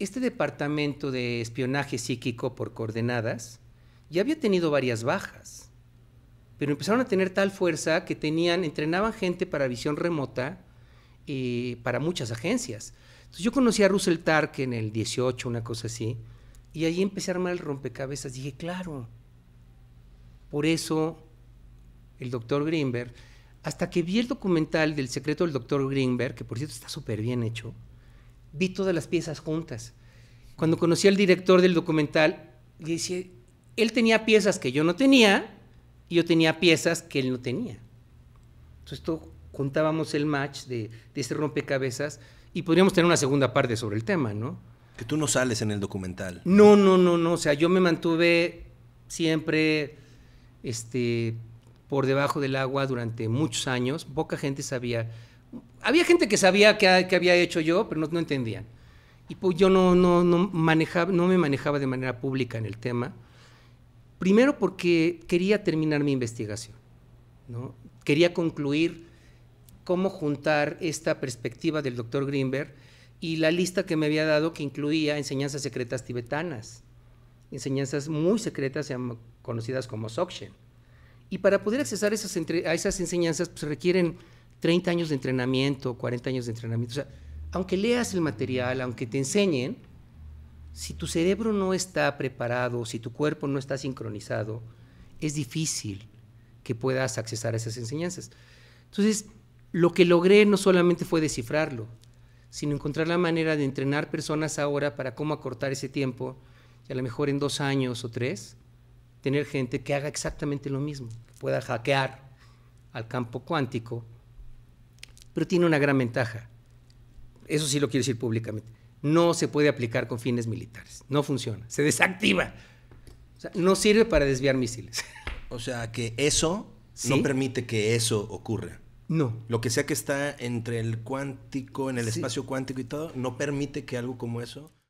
este departamento de espionaje psíquico por coordenadas ya había tenido varias bajas, pero empezaron a tener tal fuerza que tenían, entrenaban gente para visión remota y eh, para muchas agencias. Entonces yo conocí a Russell Tark en el 18, una cosa así, y ahí empecé a armar el rompecabezas. Dije, claro, por eso el doctor Greenberg, hasta que vi el documental del secreto del doctor Greenberg, que por cierto está súper bien hecho, vi todas las piezas juntas. Cuando conocí al director del documental, le dije, él tenía piezas que yo no tenía y yo tenía piezas que él no tenía. Entonces contábamos el match de, de ese rompecabezas y podríamos tener una segunda parte sobre el tema, ¿no? Que tú no sales en el documental. No, no, no, no. O sea, yo me mantuve siempre este, por debajo del agua durante muchos años. Poca gente sabía. Había gente que sabía que, había hecho yo, pero no, entendían. Y pues yo no, no, manejaba, no me manejaba de manera pública en el tema. Primero porque quería terminar mi investigación. ¿no? Quería concluir cómo juntar esta perspectiva del doctor Greenberg y la lista que me había dado que incluía enseñanzas secretas tibetanas, enseñanzas muy secretas conocidas como Sokshen. Y para poder accesar esas a esas enseñanzas pues, se requieren 30 años de entrenamiento, 40 años de entrenamiento. aunque leas el material, aunque te enseñen, si tu cerebro no está preparado, si tu cuerpo no está sincronizado, es difícil que puedas accesar a esas enseñanzas. Entonces, lo que logré no solamente fue descifrarlo, sino encontrar la manera de entrenar personas ahora para cómo acortar ese tiempo, y a lo mejor en dos años o tres, tener gente que haga exactamente lo mismo, que pueda hackear al campo cuántico, pero tiene una gran ventaja. Eso sí lo quiero decir públicamente. No se puede aplicar con fines militares. No funciona. Se desactiva. O sea, no sirve para desviar misiles. O sea, que eso no permite que eso ocurra. No. Lo que sea que está entre el cuántico, en el espacio cuántico y todo, no permite que algo como eso